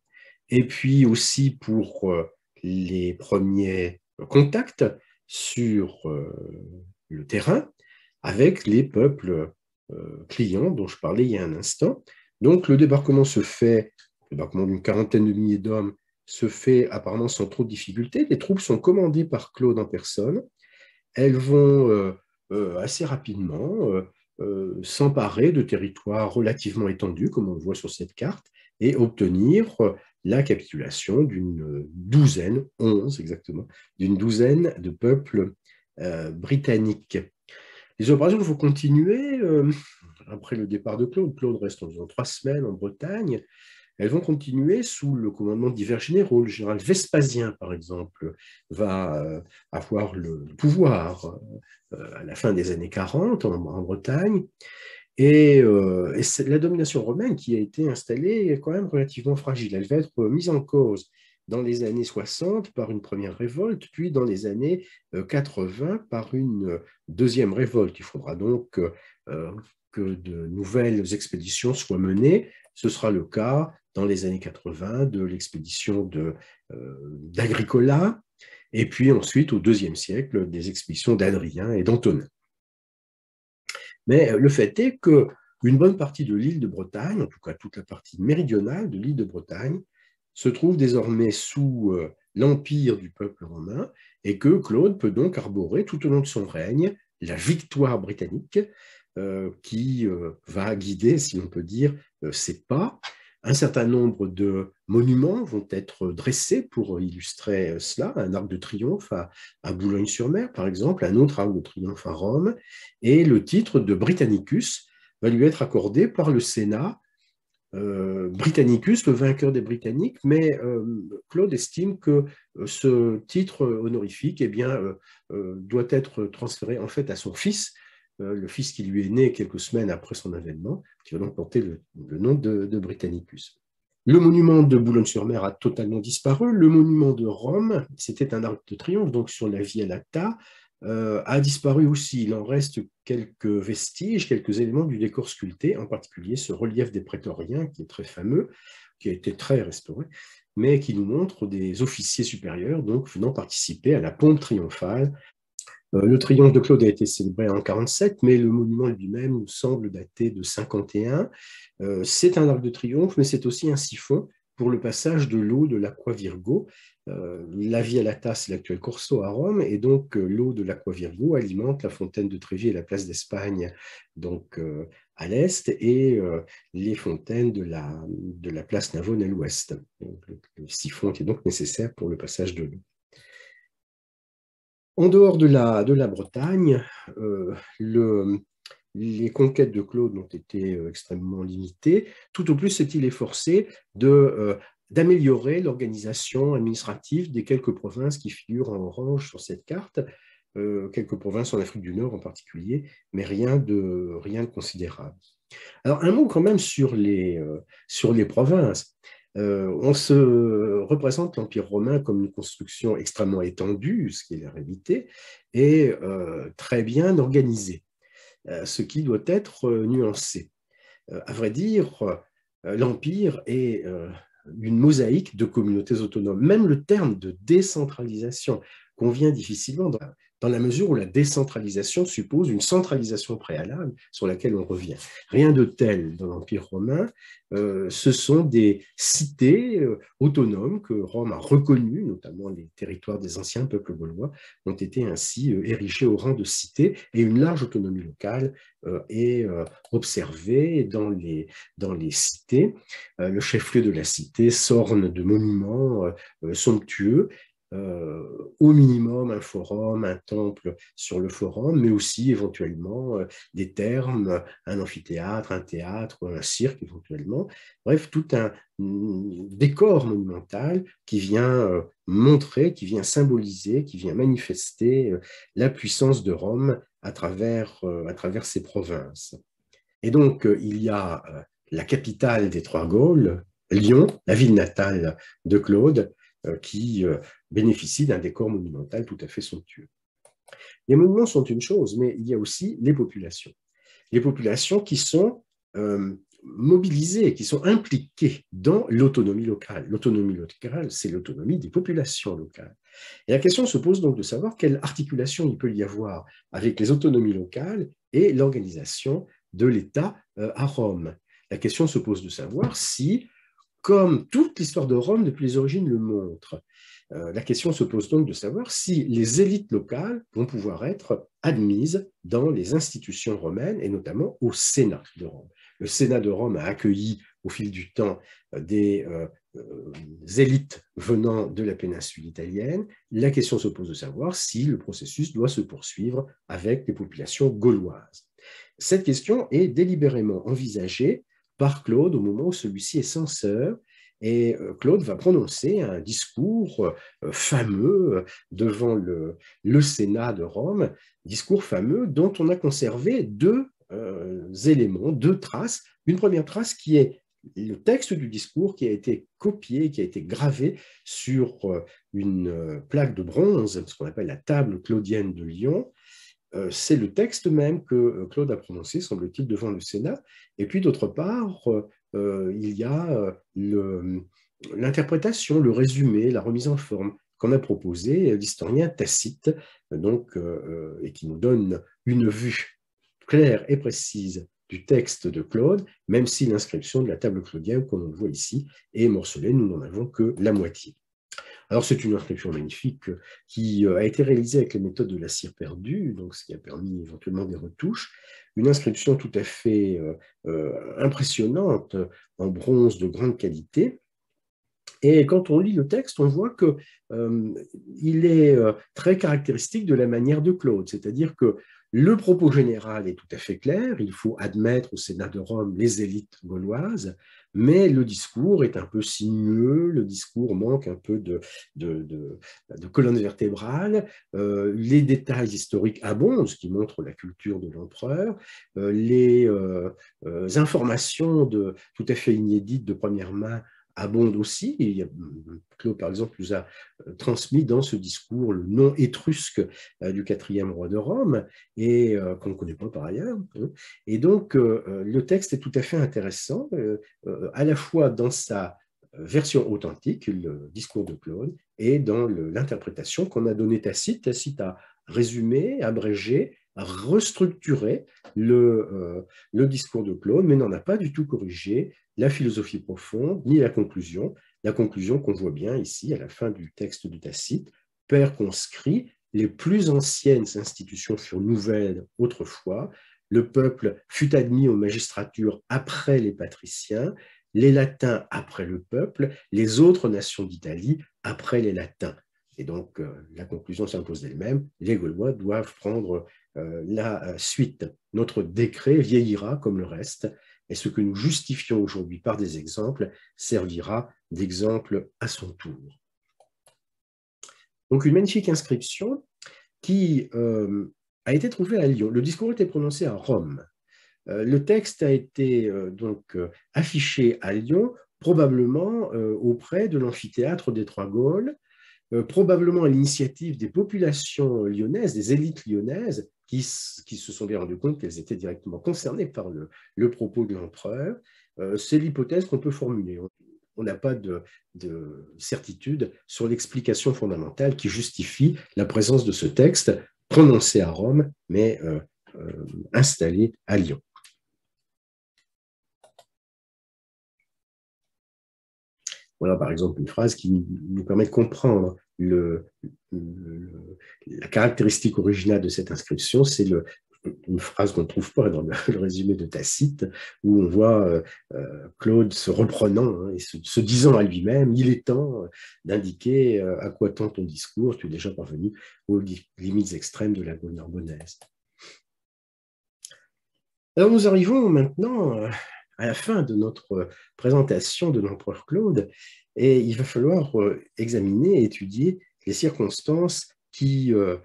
et puis aussi pour euh, les premiers contacts sur euh, le terrain avec les peuples clients dont je parlais il y a un instant. Donc le débarquement se fait, le débarquement d'une quarantaine de milliers d'hommes se fait apparemment sans trop de difficultés. Les troupes sont commandées par Claude en personne. Elles vont euh, assez rapidement euh, euh, s'emparer de territoires relativement étendus, comme on le voit sur cette carte, et obtenir la capitulation d'une douzaine, onze exactement, d'une douzaine de peuples britanniques. Les opérations vont continuer après le départ de Claude. Claude reste environ trois semaines en Bretagne elles vont continuer sous le commandement de divers généraux. Le général Vespasien, par exemple, va euh, avoir le pouvoir euh, à la fin des années 40 en, Bretagne. Et, euh, la domination romaine qui a été installée est quand même relativement fragile. Elle va être mise en cause dans les années 60 par une première révolte, puis dans les années 80 par une deuxième révolte. Il faudra donc que de nouvelles expéditions soient menées. Ce sera le cas dans les années 80 de l'expédition euh, d'Agricola, et puis ensuite au deuxième siècle des expéditions d'Adrien et d'Antonin. Mais euh, le fait est qu'une bonne partie de l'île de Bretagne, en tout cas toute la partie méridionale de l'île de Bretagne, se trouve désormais sous euh, l'empire du peuple romain et que Claude peut donc arborer tout au long de son règne la victoire britannique qui va guider, si l'on peut dire, ses pas un certain nombre de monuments vont être dressés pour illustrer euh, cela, un arc de triomphe à, Boulogne-sur-Mer, par exemple, un autre arc de triomphe à Rome, et le titre de Britannicus va lui être accordé par le Sénat euh, Britannicus, le vainqueur des Britanniques, mais euh, Claude estime que ce titre honorifique eh bien, doit être transféré en fait à son fils, euh, le fils qui lui est né quelques semaines après son avènement, qui va donc porter le, nom de, Britannicus. Le monument de Boulogne-sur-Mer a totalement disparu. Le monument de Rome, c'était un arc de triomphe, donc sur la Via Lacta, euh, a disparu aussi. Il en reste quelques vestiges, quelques éléments du décor sculpté, en particulier ce relief des prétoriens, qui est très fameux, qui a été très restauré, mais qui nous montre des officiers supérieurs donc venant participer à la pompe triomphale euh, le triomphe de Claude a été célébré en 47, mais le monument lui-même semble dater de 51. Euh, c'est un arc de triomphe, mais c'est aussi un siphon pour le passage de l'eau de l'Aqua Virgo. Euh, la Via Lata, c'est l'actuel Corso à Rome, et donc l'eau de l'Aqua Virgo alimente la fontaine de Trevi et la place d'Espagne, donc à l'est, et les fontaines de la, place Navone à l'ouest. Le, le siphon était donc nécessaire pour le passage de l'eau. En dehors de la, de la Bretagne, euh, les conquêtes de Claude ont été euh, extrêmement limitées. Tout au plus s'est-il efforcé de, euh, d'améliorer l'organisation administrative des quelques provinces qui figurent en orange sur cette carte, quelques provinces en Afrique du Nord en particulier, mais rien de, rien de considérable. Alors un mot quand même sur les, sur les provinces. Euh, on se représente l'Empire romain comme une construction extrêmement étendue, ce qui est la réalité, et euh, très bien organisée, euh, ce qui doit être nuancé. à vrai dire, l'Empire est une mosaïque de communautés autonomes. Même le terme de décentralisation convient difficilement. Dans dans la mesure où la décentralisation suppose une centralisation préalable sur laquelle on revient. Rien de tel dans l'Empire romain. Euh, ce sont des cités euh, autonomes que Rome a reconnues, notamment les territoires des anciens peuples gaulois, ont été ainsi euh, érigés au rang de cités et une large autonomie locale est observée dans les, dans les cités. le chef-lieu de la cité s'orne de monuments somptueux euh, au minimum un forum, un temple sur le forum, mais aussi éventuellement euh, des termes, un amphithéâtre, un théâtre, un cirque éventuellement. Bref, tout un mm, décor monumental qui vient euh, montrer, qui vient symboliser, qui vient manifester la puissance de Rome à travers, à travers ses provinces. Et donc, il y a la capitale des Trois Gaules, Lyon, la ville natale de Claude, euh, qui euh, bénéficient d'un décor monumental tout à fait somptueux. Les monuments sont une chose, mais il y a aussi les populations. Les populations qui sont euh, mobilisées, qui sont impliquées dans l'autonomie locale. L'autonomie locale, c'est l'autonomie des populations locales. Et la question se pose donc de savoir quelle articulation il peut y avoir avec les autonomies locales et l'organisation de l'État à Rome. La question se pose de savoir si comme toute l'histoire de Rome depuis les origines le montre. Euh, la question se pose donc de savoir si les élites locales vont pouvoir être admises dans les institutions romaines et notamment au Sénat de Rome. Le Sénat de Rome a accueilli au fil du temps euh, des euh, élites venant de la péninsule italienne. La question se pose de savoir si le processus doit se poursuivre avec les populations gauloises. Cette question est délibérément envisagée par Claude au moment où celui-ci est censeur. Et euh, Claude va prononcer un discours euh, fameux euh, devant le, Sénat de Rome, discours fameux dont on a conservé deux éléments, deux traces. Une première trace qui est le texte du discours qui a été copié, qui a été gravé sur une plaque de bronze, ce qu'on appelle la table claudienne de Lyon, euh, c'est le texte même que euh, Claude a prononcé, semble-t-il, devant le Sénat. Et puis, d'autre part, euh, il y a l'interprétation, le, résumé, la remise en forme qu'on a proposé l'historien Tacite, donc, et qui nous donne une vue claire et précise du texte de Claude, même si l'inscription de la table claudienne, comme on le voit ici, est morcelée, nous n'en avons que la moitié. Alors c'est une inscription magnifique qui euh, a été réalisée avec les méthodes de la cire perdue, donc ce qui a permis éventuellement des retouches. Une inscription tout à fait euh, euh, impressionnante en bronze de grande qualité. Et quand on lit le texte, on voit qu'il il est très caractéristique de la manière de Claude, c'est-à-dire que le propos général est tout à fait clair, il faut admettre au Sénat de Rome les élites gauloises, mais le discours est un peu sinueux, le discours manque un peu de, de, colonne vertébrale, euh, les détails historiques abondent, ce qui montre la culture de l'empereur, euh, les euh, informations informations tout à fait inédites de première main abonde aussi. Hum, Claude par exemple, nous a euh, transmis dans ce discours le nom étrusque euh, du quatrième roi de Rome, et euh, qu'on ne connaît pas par ailleurs. Hein. Et donc, le texte est tout à fait intéressant, à la fois dans sa version authentique, le discours de Cléo, et dans l'interprétation qu'on a donnée Tacite. Tacite a résumé, abrégé, restructuré le, le discours de Clone, mais n'en a pas du tout corrigé la philosophie profonde ni la conclusion. La conclusion qu'on voit bien ici à la fin du texte de Tacite, père conscrit, les plus anciennes institutions furent nouvelles autrefois, le peuple fut admis aux magistratures après les patriciens, les latins après le peuple, les autres nations d'Italie après les latins. Et donc euh, la conclusion s'impose d'elle-même, les Gaulois doivent prendre euh, la euh, suite. Notre décret vieillira comme le reste, et ce que nous justifions aujourd'hui par des exemples servira d'exemple à son tour. Donc une magnifique inscription qui euh, a été trouvée à Lyon. Le discours était prononcé à Rome. Euh, le texte a été euh, donc affiché à Lyon, probablement auprès de l'amphithéâtre des Trois Gaules, euh, probablement à l'initiative des populations lyonnaises, des élites lyonnaises, qui, qui se sont bien rendues compte qu'elles étaient directement concernées par le, propos de l'empereur. Euh, c'est l'hypothèse qu'on peut formuler. On n'a pas de, certitude sur l'explication fondamentale qui justifie la présence de ce texte prononcé à Rome, mais euh, installé à Lyon. Voilà par exemple une phrase qui nous permet de comprendre le, la caractéristique originale de cette inscription, c'est le, une phrase qu'on ne trouve pas dans le, résumé de Tacite, où on voit euh, euh, Claude se reprenant hein, et se, disant à lui-même, il est temps d'indiquer euh, à quoi tend ton discours, tu es déjà parvenu aux limites extrêmes de la bonne norbonaise. Alors nous arrivons maintenant à la fin de notre euh, présentation de l'empereur Claude, et il va falloir euh, examiner et étudier les circonstances qui euh,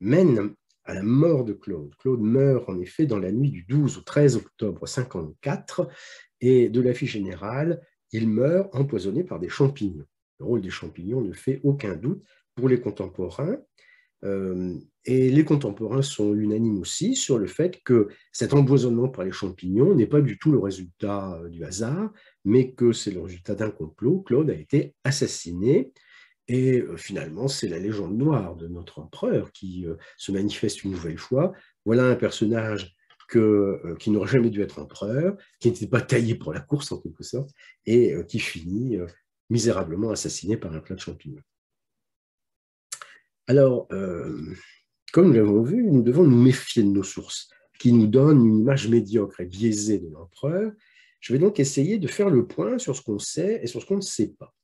mènent à la mort de Claude. Claude meurt en effet dans la nuit du 12 au 13 octobre 54, et de la vie générale, il meurt empoisonné par des champignons. Le rôle des champignons ne fait aucun doute pour les contemporains, euh, et les contemporains sont unanimes aussi sur le fait que cet empoisonnement par les champignons n'est pas du tout le résultat euh, du hasard, mais que c'est le résultat d'un complot. Claude a été assassiné. Et euh, finalement, c'est la légende noire de notre empereur qui se manifeste une nouvelle fois. Voilà un personnage qui n'aurait jamais dû être empereur, qui n'était pas taillé pour la course en quelque sorte, et qui finit misérablement assassiné par un plat de champignons. Alors, euh, comme nous l'avons vu, nous devons nous méfier de nos sources, qui nous donnent une image médiocre et biaisée de l'empereur. Je vais donc essayer de faire le point sur ce qu'on sait et sur ce qu'on ne sait pas.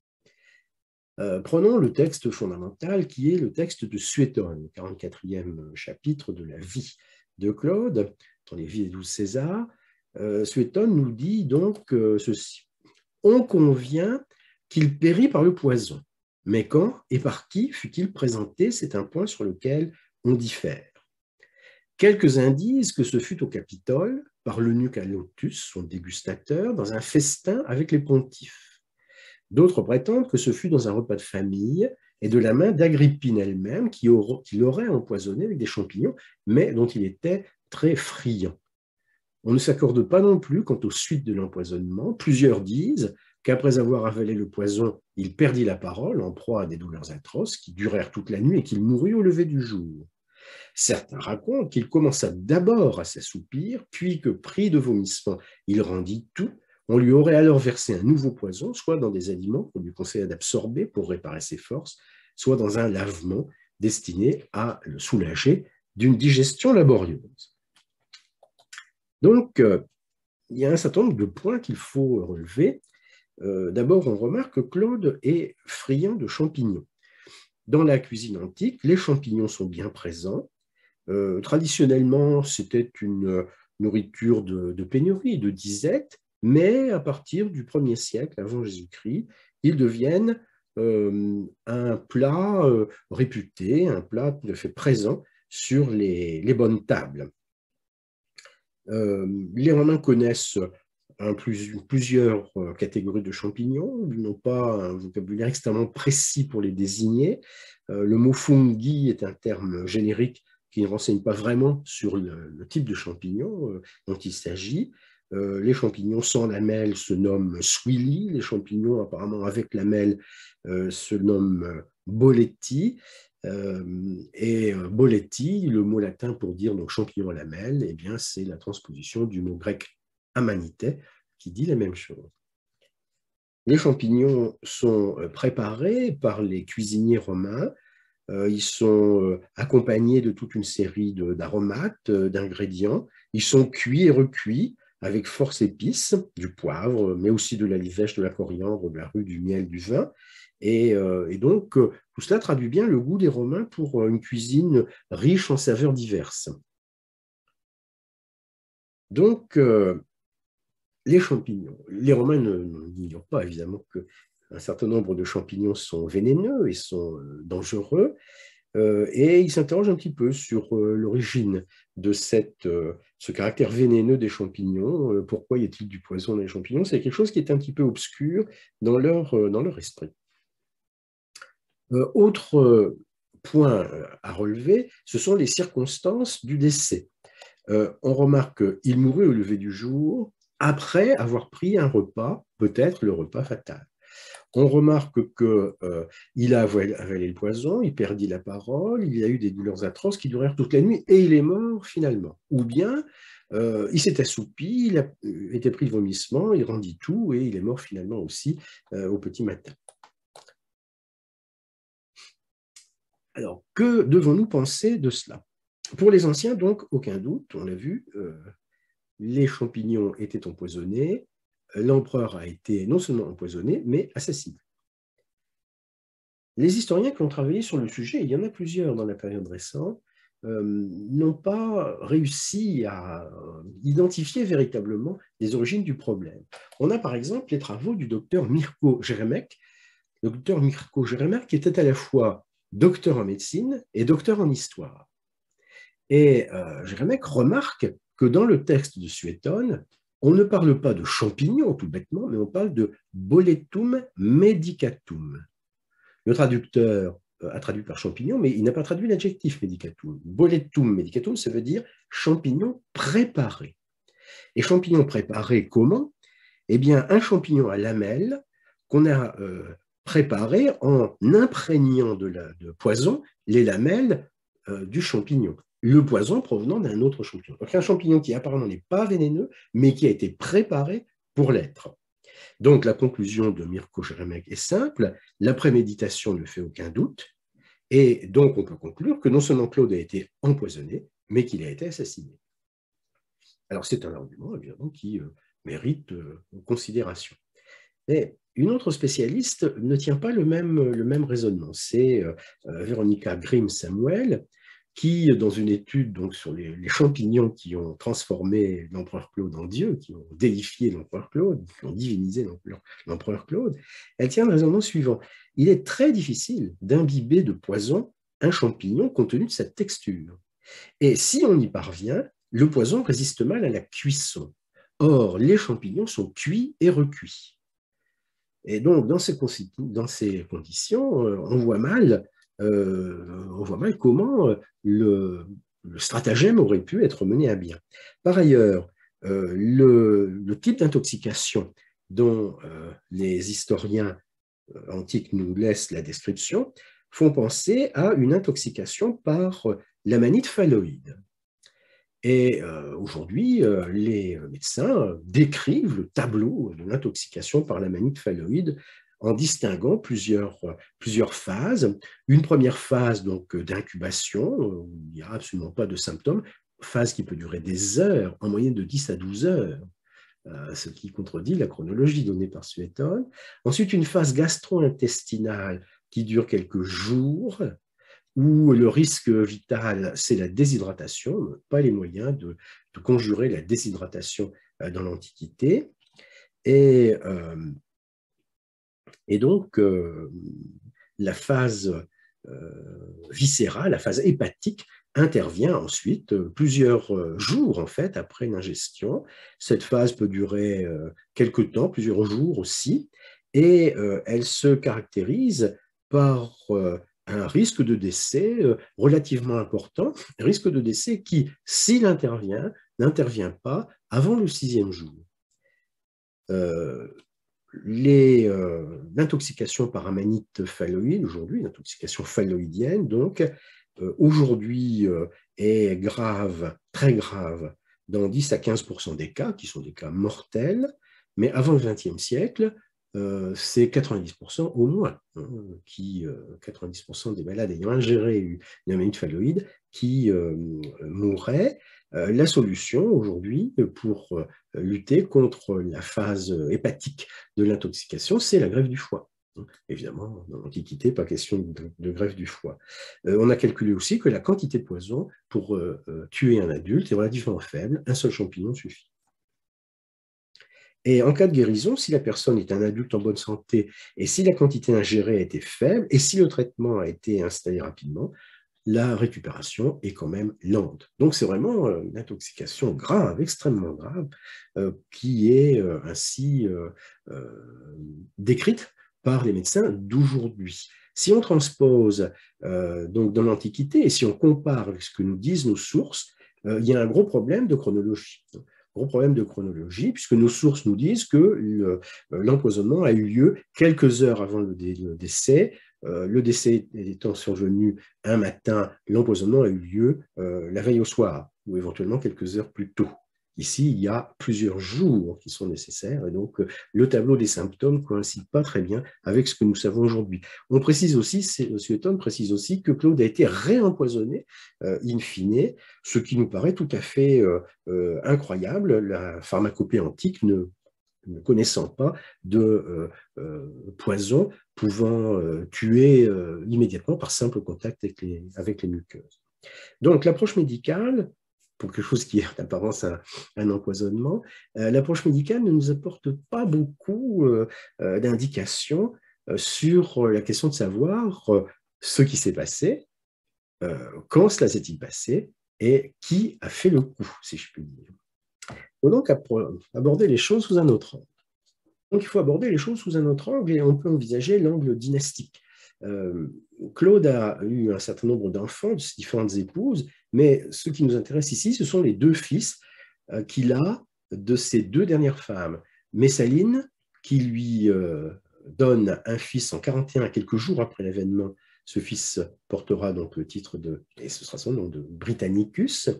Euh, prenons le texte fondamental qui est le texte de Suétone, 44e chapitre de la vie de Claude, dans les vies des douze Césars. Euh, Suétone nous dit donc ceci. On convient qu'il périt par le poison, mais quand et par qui fut-il présenté C'est un point sur lequel on diffère. Quelques indices que ce fut au Capitole, par l'eunuque Lotus, son dégustateur, dans un festin avec les pontifes. D'autres prétendent que ce fut dans un repas de famille et de la main d'Agrippine elle-même, qui, qui l'aurait empoisonné avec des champignons, mais dont il était très friand. On ne s'accorde pas non plus quant aux suites de l'empoisonnement. Plusieurs disent qu'après avoir avalé le poison, il perdit la parole en proie à des douleurs atroces qui durèrent toute la nuit et qu'il mourut au lever du jour. Certains racontent qu'il commença d'abord à s'assoupir, puis que, pris de vomissements, il rendit tout. On lui aurait alors versé un nouveau poison, soit dans des aliments qu'on lui conseillait d'absorber pour réparer ses forces, soit dans un lavement destiné à le soulager d'une digestion laborieuse. Donc, euh, il y a un certain nombre de points qu'il faut relever. Euh, d'abord on remarque que Claude est friand de champignons. Dans la cuisine antique, les champignons sont bien présents. Euh, traditionnellement, c'était une nourriture de, pénurie, de disette, mais à partir du 1er siècle avant Jésus-Christ, ils deviennent euh, un plat réputé, un plat tout fait présent sur les, bonnes tables. les Romains connaissent euh, plusieurs euh, catégories de champignons, ils n'ont pas un vocabulaire extrêmement précis pour les désigner. Euh, le mot fungi est un terme générique qui ne renseigne pas vraiment sur le, type de champignon dont il s'agit. les champignons sans lamelles se nomment swilly, les champignons apparemment avec lamelles se nomment boletti, et boletti, le mot latin pour dire donc champignon à lamelles, eh bien c'est la transposition du mot grec Amanitae, qui dit la même chose. Les champignons sont euh, préparés par les cuisiniers romains. Euh, ils sont euh, accompagnés de toute une série d'aromates, d'ingrédients. Ils sont cuits et recuits avec force épices, du poivre, mais aussi de la de la coriandre, de la rue, du miel, du vin. Et, donc, tout cela traduit bien le goût des Romains pour une cuisine riche en saveurs diverses. Donc, les champignons. Les Romains n'ignorent pas évidemment que un certain nombre de champignons sont vénéneux et sont euh, dangereux, euh, et ils s'interrogent un petit peu sur euh, l'origine de cette, ce caractère vénéneux des champignons. pourquoi y a-t-il du poison dans les champignons C'est quelque chose qui est un petit peu obscur dans leur, dans leur esprit. autre point à relever, ce sont les circonstances du décès. on remarque qu'il mourut au lever du jour, après avoir pris un repas, peut-être le repas fatal. On remarque que euh, il a avalé le poison, il perdit la parole, il y a eu des douleurs atroces qui durèrent toute la nuit et il est mort finalement. Ou bien euh, il s'est assoupi, il a euh, été pris de vomissement, il rendit tout et il est mort finalement aussi au petit matin. Alors que devons-nous penser de cela Pour les anciens donc, aucun doute, on l'a vu, les champignons étaient empoisonnés, l'empereur a été non seulement empoisonné, mais assassiné. Les historiens qui ont travaillé sur le sujet, il y en a plusieurs dans la période récente, euh, n'ont pas réussi à identifier véritablement les origines du problème. On a par exemple les travaux du docteur Mirko Jeremek, docteur Mirko Jeremek qui était à la fois docteur en médecine et docteur en histoire. Et euh, Jeremek remarque que dans le texte de Suétone, on ne parle pas de champignon » tout bêtement, mais on parle de boletum medicatum. Le traducteur euh, a traduit par champignon, mais il n'a pas traduit l'adjectif medicatum. Boletum medicatum, ça veut dire champignon préparé. Et champignon préparé comment Eh bien, un champignon à lamelles qu'on a euh, préparé en imprégnant de, poison les lamelles euh, du champignon le poison provenant d'un autre champignon. Donc un champignon qui apparemment n'est pas vénéneux, mais qui a été préparé pour l'être. Donc la conclusion de Mirko Jeremek est simple, la préméditation ne fait aucun doute, et donc on peut conclure que non seulement Claude a été empoisonné, mais qu'il a été assassiné. Alors c'est un argument évidemment qui euh, mérite euh, considération. Mais une autre spécialiste ne tient pas le même, le même raisonnement, c'est euh, Veronica Véronica Grimm-Samuel, qui, dans une étude donc, sur les, champignons qui ont transformé l'empereur Claude en Dieu, qui ont déifié l'empereur Claude, qui ont divinisé l'empereur Claude, elle tient le raisonnement suivant. Il est très difficile d'imbiber de poison un champignon compte tenu de sa texture. Et si on y parvient, le poison résiste mal à la cuisson. Or, les champignons sont cuits et recuits. Et donc, dans ces conditions, euh, on voit mal euh, on voit mal comment euh, le, stratagème aurait pu être mené à bien. Par ailleurs, euh, le, type d'intoxication dont les historiens antiques nous laissent la description font penser à une intoxication par l'amanite phalloïde. Et aujourd'hui, les médecins décrivent le tableau de l'intoxication par l'amanite phalloïde en distinguant plusieurs, euh, plusieurs phases. Une première phase donc euh, d'incubation, euh, où il n'y a absolument pas de symptômes, phase qui peut durer des heures, en moyenne de 10 à 12 heures, ce qui contredit la chronologie donnée par suéton Ensuite, une phase gastro-intestinale qui dure quelques jours, où le risque vital, c'est la déshydratation, pas les moyens de, conjurer la déshydratation dans l'Antiquité. Et et donc, euh, la phase euh, viscérale, la phase hépatique, intervient ensuite euh, plusieurs jours en fait après l'ingestion. Cette phase peut durer quelques temps, plusieurs jours aussi, et elle se caractérise par un risque de décès relativement important, un risque de décès qui, s'il intervient, n'intervient pas avant le sixième jour. Euh, l'intoxication euh, par amanite phalloïde, aujourd'hui, l'intoxication phalloïdienne, donc, euh, aujourd'hui euh, est grave, très grave, dans 10 à 15 des cas, qui sont des cas mortels, mais avant le XXe siècle, c'est 90% au moins, hein, qui, 90% des malades ayant ingéré une amanite phalloïde qui mouraient. Euh, la solution aujourd'hui pour euh, lutter contre la phase euh, hépatique de l'intoxication, c'est la grève du foie. Évidemment, dans l'Antiquité, pas question de, grève greffe du foie. on a calculé aussi que la quantité de poison pour tuer un adulte est relativement faible, un seul champignon suffit. Et en cas de guérison, si la personne est un adulte en bonne santé et si la quantité ingérée a été faible et si le traitement a été installé rapidement, la récupération est quand même lente. Donc c'est vraiment euh, une intoxication grave, extrêmement grave, euh, qui est euh, ainsi décrite par les médecins d'aujourd'hui. Si on transpose donc dans l'Antiquité et si on compare avec ce que nous disent nos sources, il y a un gros problème de chronologie. Gros problème de chronologie, puisque nos sources nous disent que l'empoisonnement a eu lieu quelques heures avant le décès, euh, le décès étant survenu un matin, l'empoisonnement a eu lieu euh, la veille au soir ou éventuellement quelques heures plus tôt. Ici, il y a plusieurs jours qui sont nécessaires et donc euh, le tableau des symptômes ne coïncide pas très bien avec ce que nous savons aujourd'hui. On précise aussi, M. Eton précise aussi que Claude a été réempoisonné in fine, ce qui nous paraît tout à fait incroyable. La pharmacopée antique ne connaissant pas de poison, pouvant euh, tuer euh, immédiatement par simple contact avec les, muqueuses. Donc l'approche médicale, pour quelque chose qui est apparence un, un, empoisonnement, euh, l'approche médicale ne nous apporte pas beaucoup d'indications sur la question de savoir ce qui s'est passé, quand cela s'est-il passé et qui a fait le coup, si je puis dire. Il faut donc aborder les choses sous un autre angle. Donc il faut aborder les choses sous un autre angle et on peut envisager l'angle dynastique. Euh, Claude a eu un certain nombre d'enfants de différentes épouses, mais ce qui nous intéresse ici, ce sont les deux fils euh, qu'il a de ses deux dernières femmes. Messaline, qui lui euh, donne un fils en 41, quelques jours après l'événement, ce fils portera donc le titre de, et ce sera son nom, de Britannicus.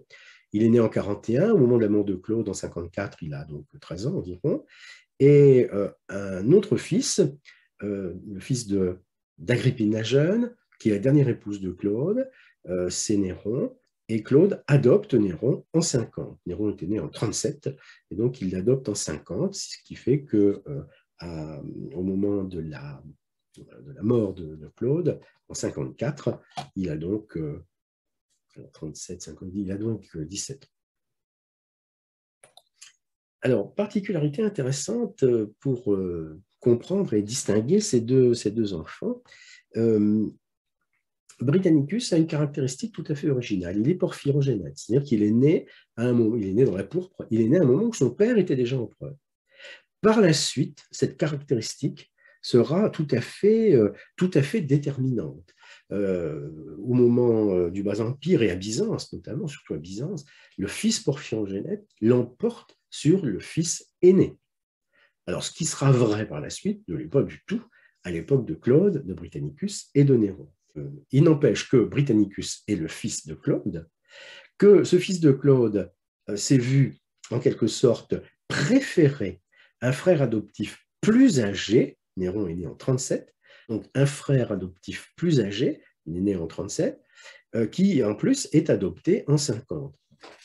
Il est né en 41, au moment de la mort de Claude en 54, il a donc 13 ans environ et euh, un autre fils, euh, le fils la jeune, qui est la dernière épouse de Claude, euh, c'est Néron, et Claude adopte Néron en 50. Néron était né en 37, et donc il l'adopte en 50, ce qui fait que au moment de la, mort de, Claude, en 54, il a donc il a donc 17 ans. Alors, particularité intéressante euh, pour euh, comprendre et distinguer ces deux, ces deux enfants. Euh, Britannicus a une caractéristique tout à fait originale. Il est porphyrogénète, c'est-à-dire qu'il est né à un moment, il est né dans la pourpre, il est né à un moment où son père était déjà empereur. Par la suite, cette caractéristique sera tout à fait, tout à fait déterminante. au moment du Bas Empire et à Byzance, notamment, surtout à Byzance, le fils porphyrogénète l'emporte sur le fils aîné. Alors, ce qui sera vrai par la suite ne l'est pas du tout à l'époque de Claude, de Britannicus et de Néron. Euh, il n'empêche que Britannicus est le fils de Claude, que ce fils de Claude euh, s'est vu en quelque sorte préférer un frère adoptif plus âgé, Néron est né en 37, donc un frère adoptif plus âgé, il est né en 37, euh, qui en plus est adopté en 50.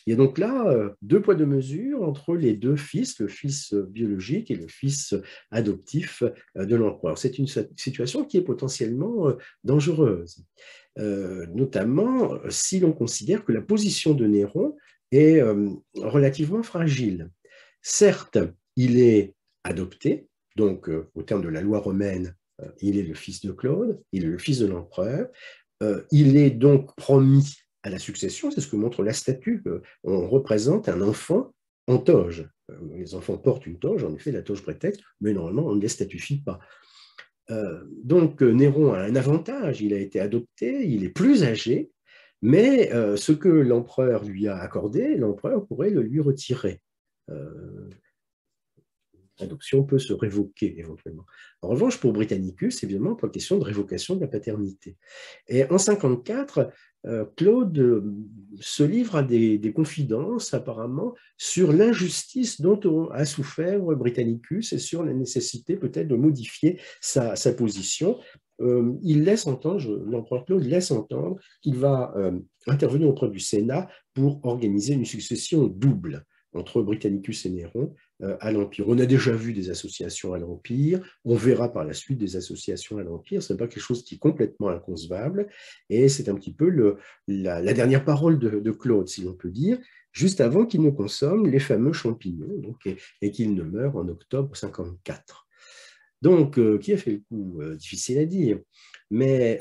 Il y a donc là euh, deux poids, de mesure entre les deux fils, le fils biologique et le fils adoptif euh, de l'empereur. C'est une situation qui est potentiellement euh, dangereuse, notamment si l'on considère que la position de Néron est relativement fragile. Certes, il est adopté, donc au terme de la loi romaine, il est le fils de Claude, il est le fils de l'empereur, il est donc promis à la succession, c'est ce que montre la statue. On représente un enfant en toge. Euh, les enfants portent une toge, en effet, la toge prétexte, mais normalement, on ne les statufie pas. Euh, donc, euh, Néron a un avantage, il a été adopté, il est plus âgé, mais ce que l'empereur lui a accordé, l'empereur pourrait le lui retirer. L'adoption peut se révoquer éventuellement. En revanche, pour Britannicus, c'est évidemment pas question de révocation de la paternité. Et en 54, euh, Claude se euh, livre à des, confidences apparemment sur l'injustice dont a souffert Britannicus et sur la nécessité peut-être de modifier sa, position. Euh, il laisse entendre, l'empereur Claude laisse entendre qu'il va intervenir auprès du Sénat pour organiser une succession double entre Britannicus et Néron, euh, à l'Empire. On a déjà vu des associations à l'Empire, on verra par la suite des associations à l'Empire, ce n'est pas quelque chose qui est complètement inconcevable, et c'est un petit peu la, dernière parole de, Claude, si l'on peut dire, juste avant qu'il ne consomme les fameux champignons, donc, et, qu'il ne meure en octobre 54. Donc, euh, qui a fait le coup euh, Difficile à dire, mais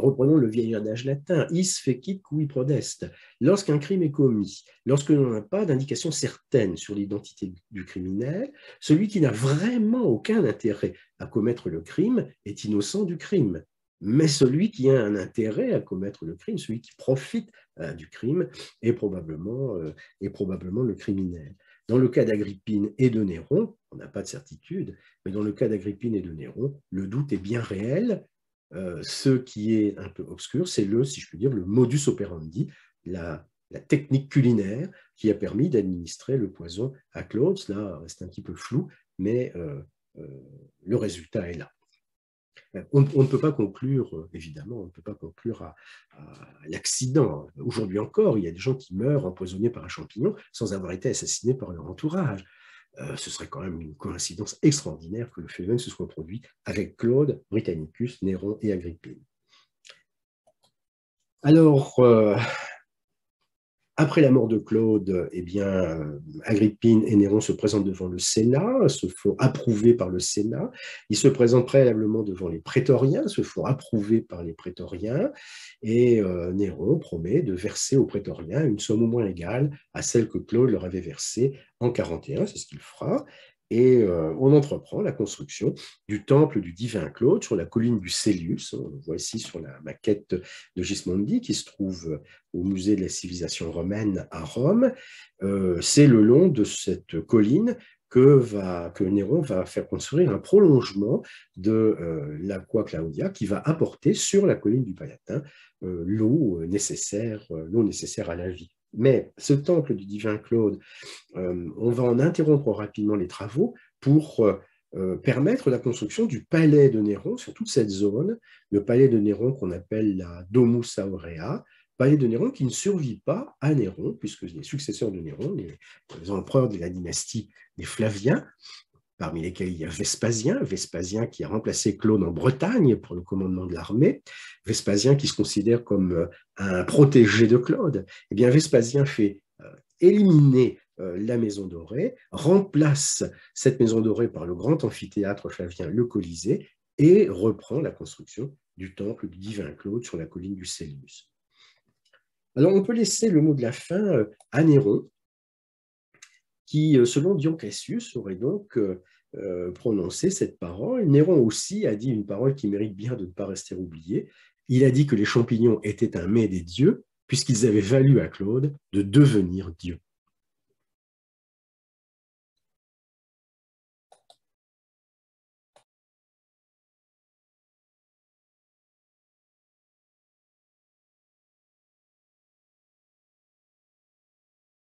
Reprenons le vieil latin, is fecit cui prodest. Lorsqu'un crime est commis, lorsque l'on n'a pas d'indication certaine sur l'identité du criminel, celui qui n'a vraiment aucun intérêt à commettre le crime est innocent du crime. Mais celui qui a un intérêt à commettre le crime, celui qui profite euh, du crime, est probablement, euh, est probablement le criminel. Dans le cas d'Agrippine et de Néron, on n'a pas de certitude, mais dans le cas d'Agrippine et de Néron, le doute est bien réel euh, ce qui est un peu obscur, c'est le, si je puis dire, le modus operandi, la, technique culinaire qui a permis d'administrer le poison à Claude. Là, reste un petit peu flou, mais euh, euh, le résultat est là. On, ne peut pas conclure, évidemment, on ne peut pas conclure à l'accident. Aujourd'hui encore, il y a des gens qui meurent empoisonnés par un champignon sans avoir été assassinés par leur entourage. Euh, ce serait quand même une coïncidence extraordinaire que le phénomène se soit produit avec Claude, Britannicus, Néron et Agrippine. Alors, euh, après la mort de Claude, eh bien, Agrippine et Néron se présentent devant le Sénat, se font approuver par le Sénat. Ils se présentent préalablement devant les prétoriens, se font approuver par les prétoriens. Et euh, Néron promet de verser aux prétoriens une somme au moins égale à celle que Claude leur avait versée en 41, c'est ce qu'il fera et euh, on entreprend la construction du temple du divin Claude sur la colline du Célius. On le euh, voit ici sur la maquette de Gismondi qui se trouve au musée de la civilisation romaine à Rome. Euh, c'est le long de cette colline que, Néron va faire construire un prolongement de l'Aqua Claudia qui va apporter sur la colline du Palatin l'eau nécessaire, nécessaire à la vie. Mais ce temple du divin Claude, euh, on va en interrompre rapidement les travaux pour euh, euh, permettre la construction du palais de Néron sur toute cette zone, le palais de Néron qu'on appelle la Domus Aurea, palais de Néron qui ne survit pas à Néron, puisque les successeurs de Néron, les empereurs de la dynastie des Flaviens, parmi lesquels il y a Vespasien, Vespasien qui a remplacé Claude en Bretagne pour le commandement de l'armée, Vespasien qui se considère comme euh, un protégé de Claude. Eh bien, Vespasien fait euh, éliminer euh, la Maison Dorée, remplace cette Maison Dorée par le grand amphithéâtre flavien, le Colisée, et reprend la construction du temple du divin Claude sur la colline du Célius. Alors on peut laisser le mot de la fin à Néron, qui, euh, selon Dion Cassius, aurait donc euh, euh, prononcé cette parole. Néron aussi a dit une parole qui mérite bien de ne pas rester oubliée. Il a dit que les champignons étaient un mets des dieux, puisqu'ils avaient valu à Claude de devenir dieu.